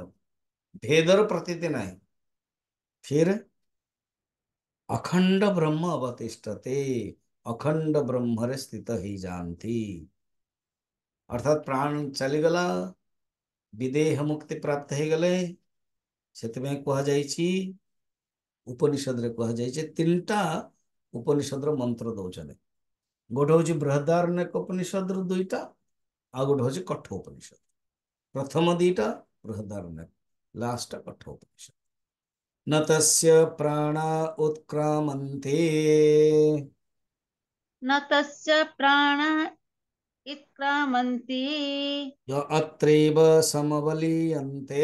भेदर प्रतीति ना फिर अखंड ब्रह्म अवतिष्ठते अखंड ब्रह्म स्थित ही जानती अर्थात प्राण चली गला विदेह मुक्ति प्राप्त हो गले से कह उपनिषद रे कह तीन टा ଉପନିଷଦର ମନ୍ତ୍ର ଦଉଛନ୍ତି ଗୋଟେ ହେଉଛି ବୃହଦାରଣ୍ୟକ ଉପନିଷଦର ଦୁଇଟା ଆଉ ଗୋଟେ ହେଉଛି କଠ ଉପନିଷଦ ପ୍ରଥମ ଦୁଇଟା ବୃହଦାରଣ୍ୟ ଲାଷ୍ଟଟା କଠ ଉପନିଷଦ न तस्य प्राणा उत्क्रामन्ते न तस्य प्राणा उत्क्रामन्ति य अत्रैव समवलीयन्ते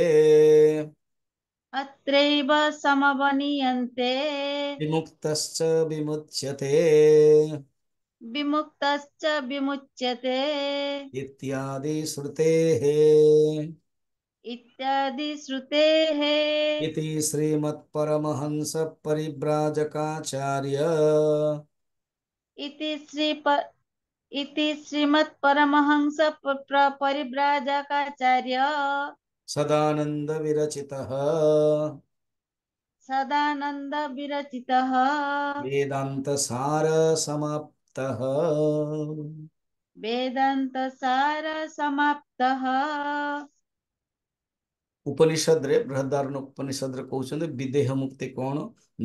अत्रैव समवनीयन्ते विमुक्तश्च विमुच्यते विमुक्तश्च विमुच्यते इत्यादि श्रुतेः इत्यादि श्रुतेः इति श्रीमत्परमहंस परिव्राजकाचार्य इति श्री इति परिव्राजकाचार्य सदानन्दविरचितः सदानन्दविरचितः वेदान्तसारसमाप्तः वेदान्तसारसमाप्तः उपनिषद्रे बृहदारण्य उपनिषद्रे କହୁଛନ୍ତି ବିଦେହ ମୁକ୍ତି କ'ଣ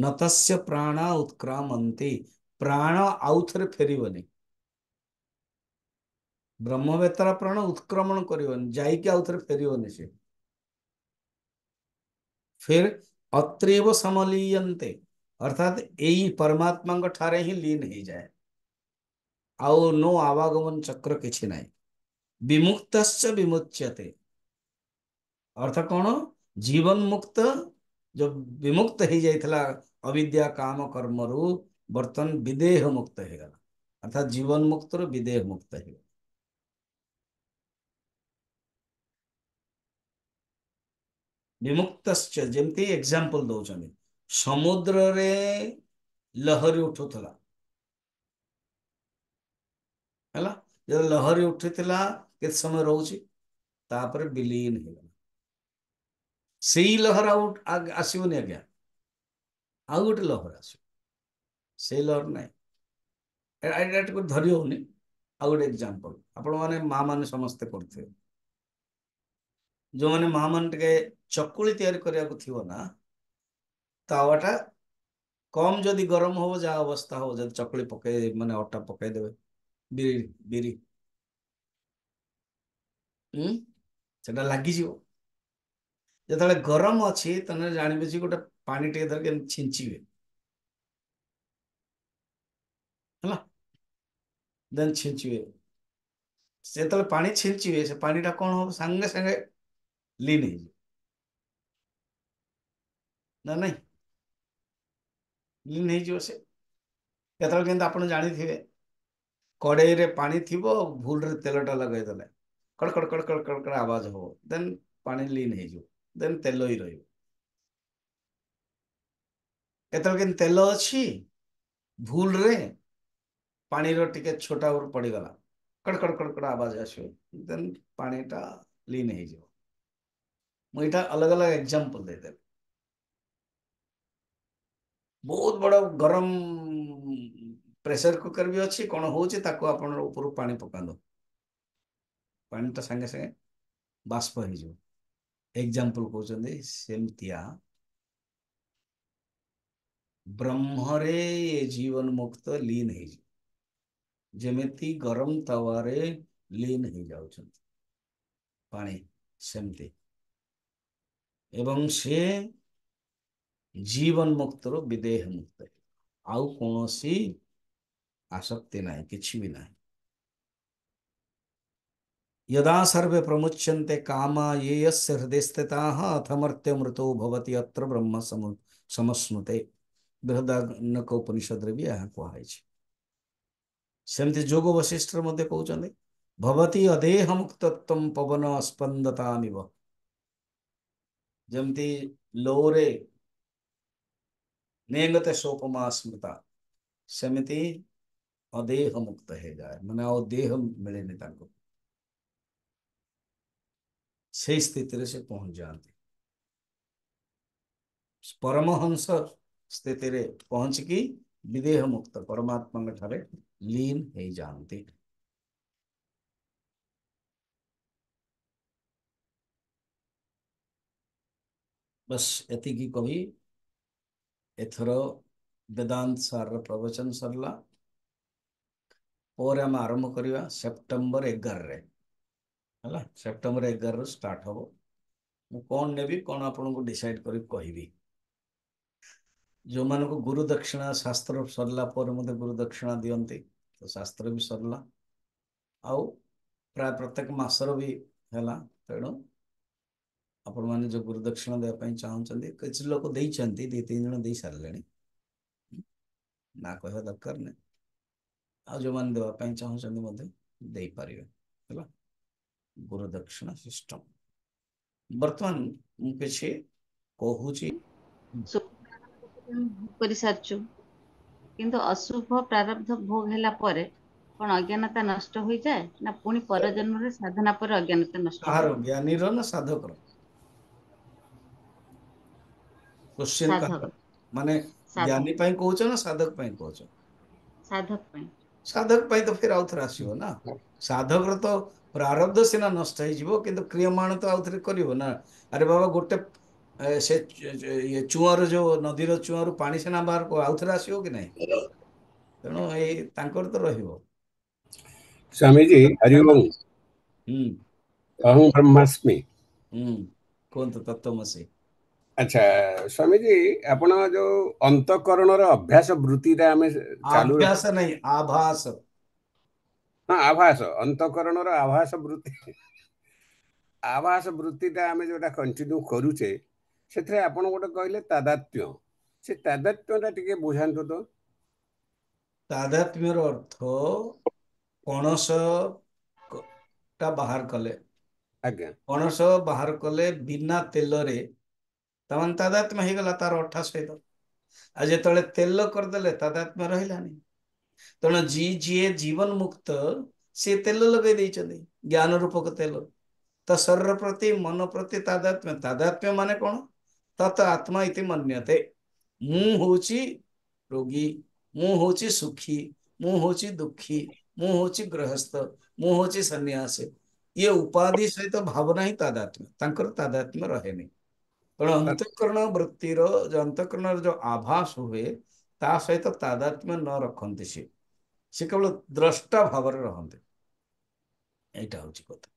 ନତସ୍ୟ ପ୍ରାଣ ଉତ୍କ୍ରାମନ୍ତି ପ୍ରାଣ ଆଉଥରେ ଫେରିବନି ବ୍ରହ୍ମବେତାର ପ୍ରାଣ ଉତ୍କ୍ରମଣ କରିବନି ଯାଇକି ଆଉଥରେ ଫେରିବନି ସେ फिर अत्रेव समलीयंते अर्थात यही परमात्मा ठारे ही लीन हो जाए आओ नो आवागमन चक्र किसी ना विमुक्त विमुच्यते अर्थ कौन जीवन मुक्त जो विमुक्त हो जाता अविद्या काम कर्म रु बर्तन विदेह मुक्त हो गला अर्थात जीवन मुक्त रु विदेह मुक्त हो વિમુક્તશ્ચ ଯେମିତି ଏକ୍ଜାମ୍ପଲ୍ ଦଉଛନ୍ତି ସମୁଦ୍ରରେ ଲହରୀ ଉଠୁଥିଲା ହେଲା ଯେତେବେଳେ ଲହରୀ ଉଠିଥିଲା କେତେ ସମୟ ରହୁଛି ତାପରେ ବିଲିନ ହେଇଗଲା ସେଇ ଲହର ଆଉ ଆସିବନି ଆଜ୍ଞା ଆଉ ଗୋଟେ ଲହର ଆସିବ ସେଇ ଲହର ନାହିଁ ଏଇଟା ଟିକେ ଧରି ହଉନି ଆଉ ଗୋଟେ ଏକ୍ଜାମ୍ପଲ ଆପଣମାନେ ମା ମାନେ ସମସ୍ତେ କରିଥିବେ ଯେଉଁମାନେ ମାଆମାନେ ଟିକେ ଚକୁଳି ତିଆରି କରିବାକୁ ଥିବ ନା ତାୱାଟା କମ୍ ଯଦି ଗରମ ହବ ଯାହା ଅବସ୍ଥା ହବ ଯଦି ଚକୁଳି ପକେଇ ମାନେ ଅଟା ପକେଇ ଦେବେ ବିରି ବିରି ହୁଁ ସେଟା ଲାଗିଯିବ ଯେତେବେଳେ ଗରମ ଅଛି ତମେ ଜାଣିବେ ଯେ ଗୋଟେ ପାଣି ଟିକେ ଧରିକି ଛିଞ୍ଚିବେ ହେଲା ଦେନ୍ ଛିଞ୍ଚିବେ ଯେତେବେଳେ ପାଣି ଛିଞ୍ଚିବେ ସେ ପାଣିଟା କ'ଣ ହବ ସାଙ୍ଗେ ସାଙ୍ଗେ ले लीजिए ना नहीं लीन हो कतल के आप जाथे कड़ई में पा थी भूल रे तेलटा लगेदे कड़ कड़ कड़ कड़ कड़ कड़ आवाज हो देन पानी लीन हो देन तेल ही रही कतल के तेल अच्छी भूल रे पानी रो टिके छोटा पड़ी गला कड़ कड़ कड़ कड़ आवाज आस देन पानी टा लीन हो बेटा अलग अलग एग्जाम्पल देते बहुत बड़ा गरम प्रेशर कुकर भी अच्छी कौन हो ऊपर पानी पका दो पानी पाटा तो सागे सागे बाष्प हो एग्जाम्पल कौन सेमतीया ब्रह्मरे ये जीवन मुक्त लीन हो जमी गरम तवारे लीन हो जाऊँ पानी सेमती এবং সে জীবন মুক্তর বিদেহ মুক্ত আউ কোনসি আসক্তি নাই কিছু বি নাই यदा सर्वे प्रमुच्यन्ते काम ये यस्य हृदय स्थिताः अथ मर्त्य मृतो भवति अत्र ब्रह्म समस्मृते बृहदारण्यक उपनिषद रे भी यहाँ कहाइछ सेमति जोग वशिष्ठ मध्य कहते भवति अदेह मुक्तत्व पवन स्पन्दतामिव जमती लोरे नेंगते सोपमा स्मृता समिति अदेह मुक्त है जाए मैंने अदेह मिले नहीं को सही स्थिति से पहुंच जाते परमहंस स्थिति पहुंच की विदेह मुक्त परमात्मा ठारे लीन हो जाते बस यति कवि एथर वेदांत सार प्रवचन सरला ପରେ ଆମେ ଆରମ୍ଭ କରିବା ସେପ୍ଟେମ୍ବର ଏଗାରରେ ହେଲା ସେପ୍ଟେମ୍ବର ଏଗାରରୁ ଷ୍ଟାର୍ଟ ହେବ ମୁଁ କ'ଣ ନେବି କ'ଣ ଆପଣଙ୍କୁ ଡିସାଇଡ଼ କରି କହିବି ଯେଉଁମାନଙ୍କୁ ଗୁରୁ ଦକ୍ଷିଣା ଶାସ୍ତ୍ର ସରିଲା ପରେ ମୋତେ ଗୁରୁ ଦକ୍ଷିଣା ଦିଅନ୍ତି ତ ଶାସ୍ତ୍ର ବି ସରିଲା ଆଉ ପ୍ରାୟ ପ୍ରତ୍ୟେକ ମାସର ବି ହେଲା ତେଣୁ ଆପଣମାନେ ଯେଉଁ ଗୁରୁଦକ୍ଷିଣା ଦେବା ପାଇଁ ଚାହୁଁଛନ୍ତି କିଛି ଲୋକ ଦେଇଛନ୍ତି ଦୁଇ ତିନି ଜଣ ଦେଇ ସାରିଲେଣି ନା କହିବା ଦରକାର ନାହିଁ ଆଉ ଯେଉଁମାନେ ଦେବା ପାଇଁ ଚାହୁଁଛନ୍ତି ମଧ୍ୟ ଦେଇପାରିବେ ହେଲା ଗୁରୁଦକ୍ଷିଣା ସିଷ୍ଟମ୍ ବର୍ତ୍ତମାନ ମୁଁ କିଛି କହୁଛି କରିସାରିଛୁ କିନ୍ତୁ ଅଶୁଭ ପ୍ରାରବ୍ଧ ଭୋଗ ହେଲା ପରେ କ'ଣ ଅଜ୍ଞାନତା ନଷ୍ଟ ହୋଇଯାଏ ନା ପୁଣି ପର ଜନ୍ମରେ ସାଧନା ପରେ ଅଜ୍ଞାନତା ନଷ୍ଟ ଜ୍ଞାନୀର ନା ସାଧକର କୋଶ୍ଚିନ୍ ମାନେ ଜ୍ଞାନୀ ପାଇଁ କହୁଛ ନା ସାଧକ ପାଇଁ କହୁଛ ସାଧକ ପାଇଁ ସାଧକ ପାଇଁ ତ ଫେର ଆଉ ଥରେ ଆସିବ ନା ସାଧକର ତ ପ୍ରାରବ୍ଧ ସିନା ନଷ୍ଟ ହେଇଯିବ କିନ୍ତୁ କ୍ରିୟମାଣ ତ ଆଉ ଥରେ କରିବ ନା ଆରେ ବାବା ଗୋଟେ ସେ ଇଏ ଚୁଆଁରୁ ଯୋଉ ନଦୀର ଚୁଆଁରୁ ପାଣି ସିନା ବାହାରକୁ ଆଉ ଥରେ ଆସିବ କି ନାହିଁ ତେଣୁ ଏଇ ତାଙ୍କର ତ ରହିବ ସ୍ୱାମୀଜୀ ହରି ଓମ୍ ଅହଂ ବ୍ରହ୍ମାସ୍ମି କୁହନ୍ତୁ ତତ୍ତ୍ୱମସୀ ଆଚ୍ଛା ସ୍ୱାମୀଜୀ ଆପଣ ଯୋଉ ଅନ୍ତଃକରଣର ଅଭ୍ୟାସ ବୃତ୍ତିଟା ଆମେ ଚାଲୁ ଅଭ୍ୟାସ ନାହିଁ ଆଭାସ ହଁ ଆଭାସ ଅନ୍ତଃକରଣର ଆଭାସ ବୃତ୍ତି ଆଭାସ ବୃତ୍ତିଟା ଆମେ ଯୋଉଟା କଣ୍ଟିନ୍ୟୁ କରୁଛେ ସେଥିରେ ଆପଣ ଗୋଟେ କହିଲେ ତାଦାତ୍ମ୍ୟ ସେ ତାଦାତ୍ମ୍ୟଟା ଟିକେ ବୁଝାନ୍ତୁ ତ ତାଦାତ୍ମ୍ୟର ଅର୍ଥ ପଣସଟା ବାହାର କଲେ ଆଜ୍ଞା ପଣସ ବାହାର କଲେ ବିନା ତେଲରେ तमान हो गला तार अठा सहित आज जिते तेल करदे तादात्म रही तेणु जी जी जीवन मुक्त सी तेल लगे ज्ञान रूपक तेल त शरीर प्रति मन प्रति तादात्म्य तादात्म्य मान कौन तत् आत्मा इति मनते मुझे रोगी मुझे सुखी मु मुझे दुखी मुझे गृहस्थ मुझे सन्यासी ये उपाधि सहित भावना ही तादात्म्य तादात्म्य रहे नहीं ତେଣୁ ଅନ୍ତଃକରଣ ବୃତ୍ତିର ଯେଉଁ ଅନ୍ତଃକରଣର ଯେଉଁ ଆଭାସ ହୁଏ ତା ସହିତ ତାଦାତ୍ମ୍ୟ ନ ରଖନ୍ତି ସିଏ ସେ କେବଳ ଦ୍ରଷ୍ଟା ଭାବରେ ରହନ୍ତି ଏଇଟା ହଉଛି କଥା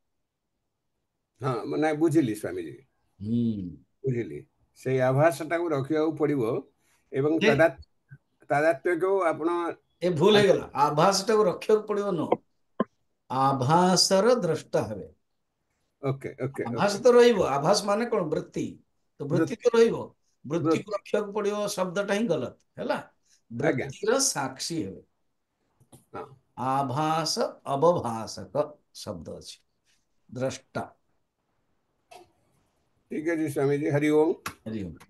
ହଁ ମାନେ ବୁଝିଲି ସ୍ୱାମୀଜୀ ବୁଝିଲି ସେଇ ଆଭାସଟାକୁ ରଖିବାକୁ ପଡିବ ଏବଂ ତାଦାତ୍ମ୍ୟକୁ ଆପଣ ଏ ଭୁଲ ହେଇଗଲା ଆଭାସଟାକୁ ରଖିବାକୁ ପଡିବ ନୁହଁ ଆଭାସର ଦ୍ରଷ୍ଟା ହେବେ ଓକେ ଓକେ ଆଭାସ ତ ରହିବ ଆଭାସ ମାନେ କ'ଣ ବୃତ୍ତି तो वृत्ति तो रही वृत्ति को रखा पड़ो शब्द टा ही गलत है साक्षी हे हाँ। आभास अवभाषक शब्द अच्छे दृष्टा ठीक है जी स्वामी जी हरिओम हरिओम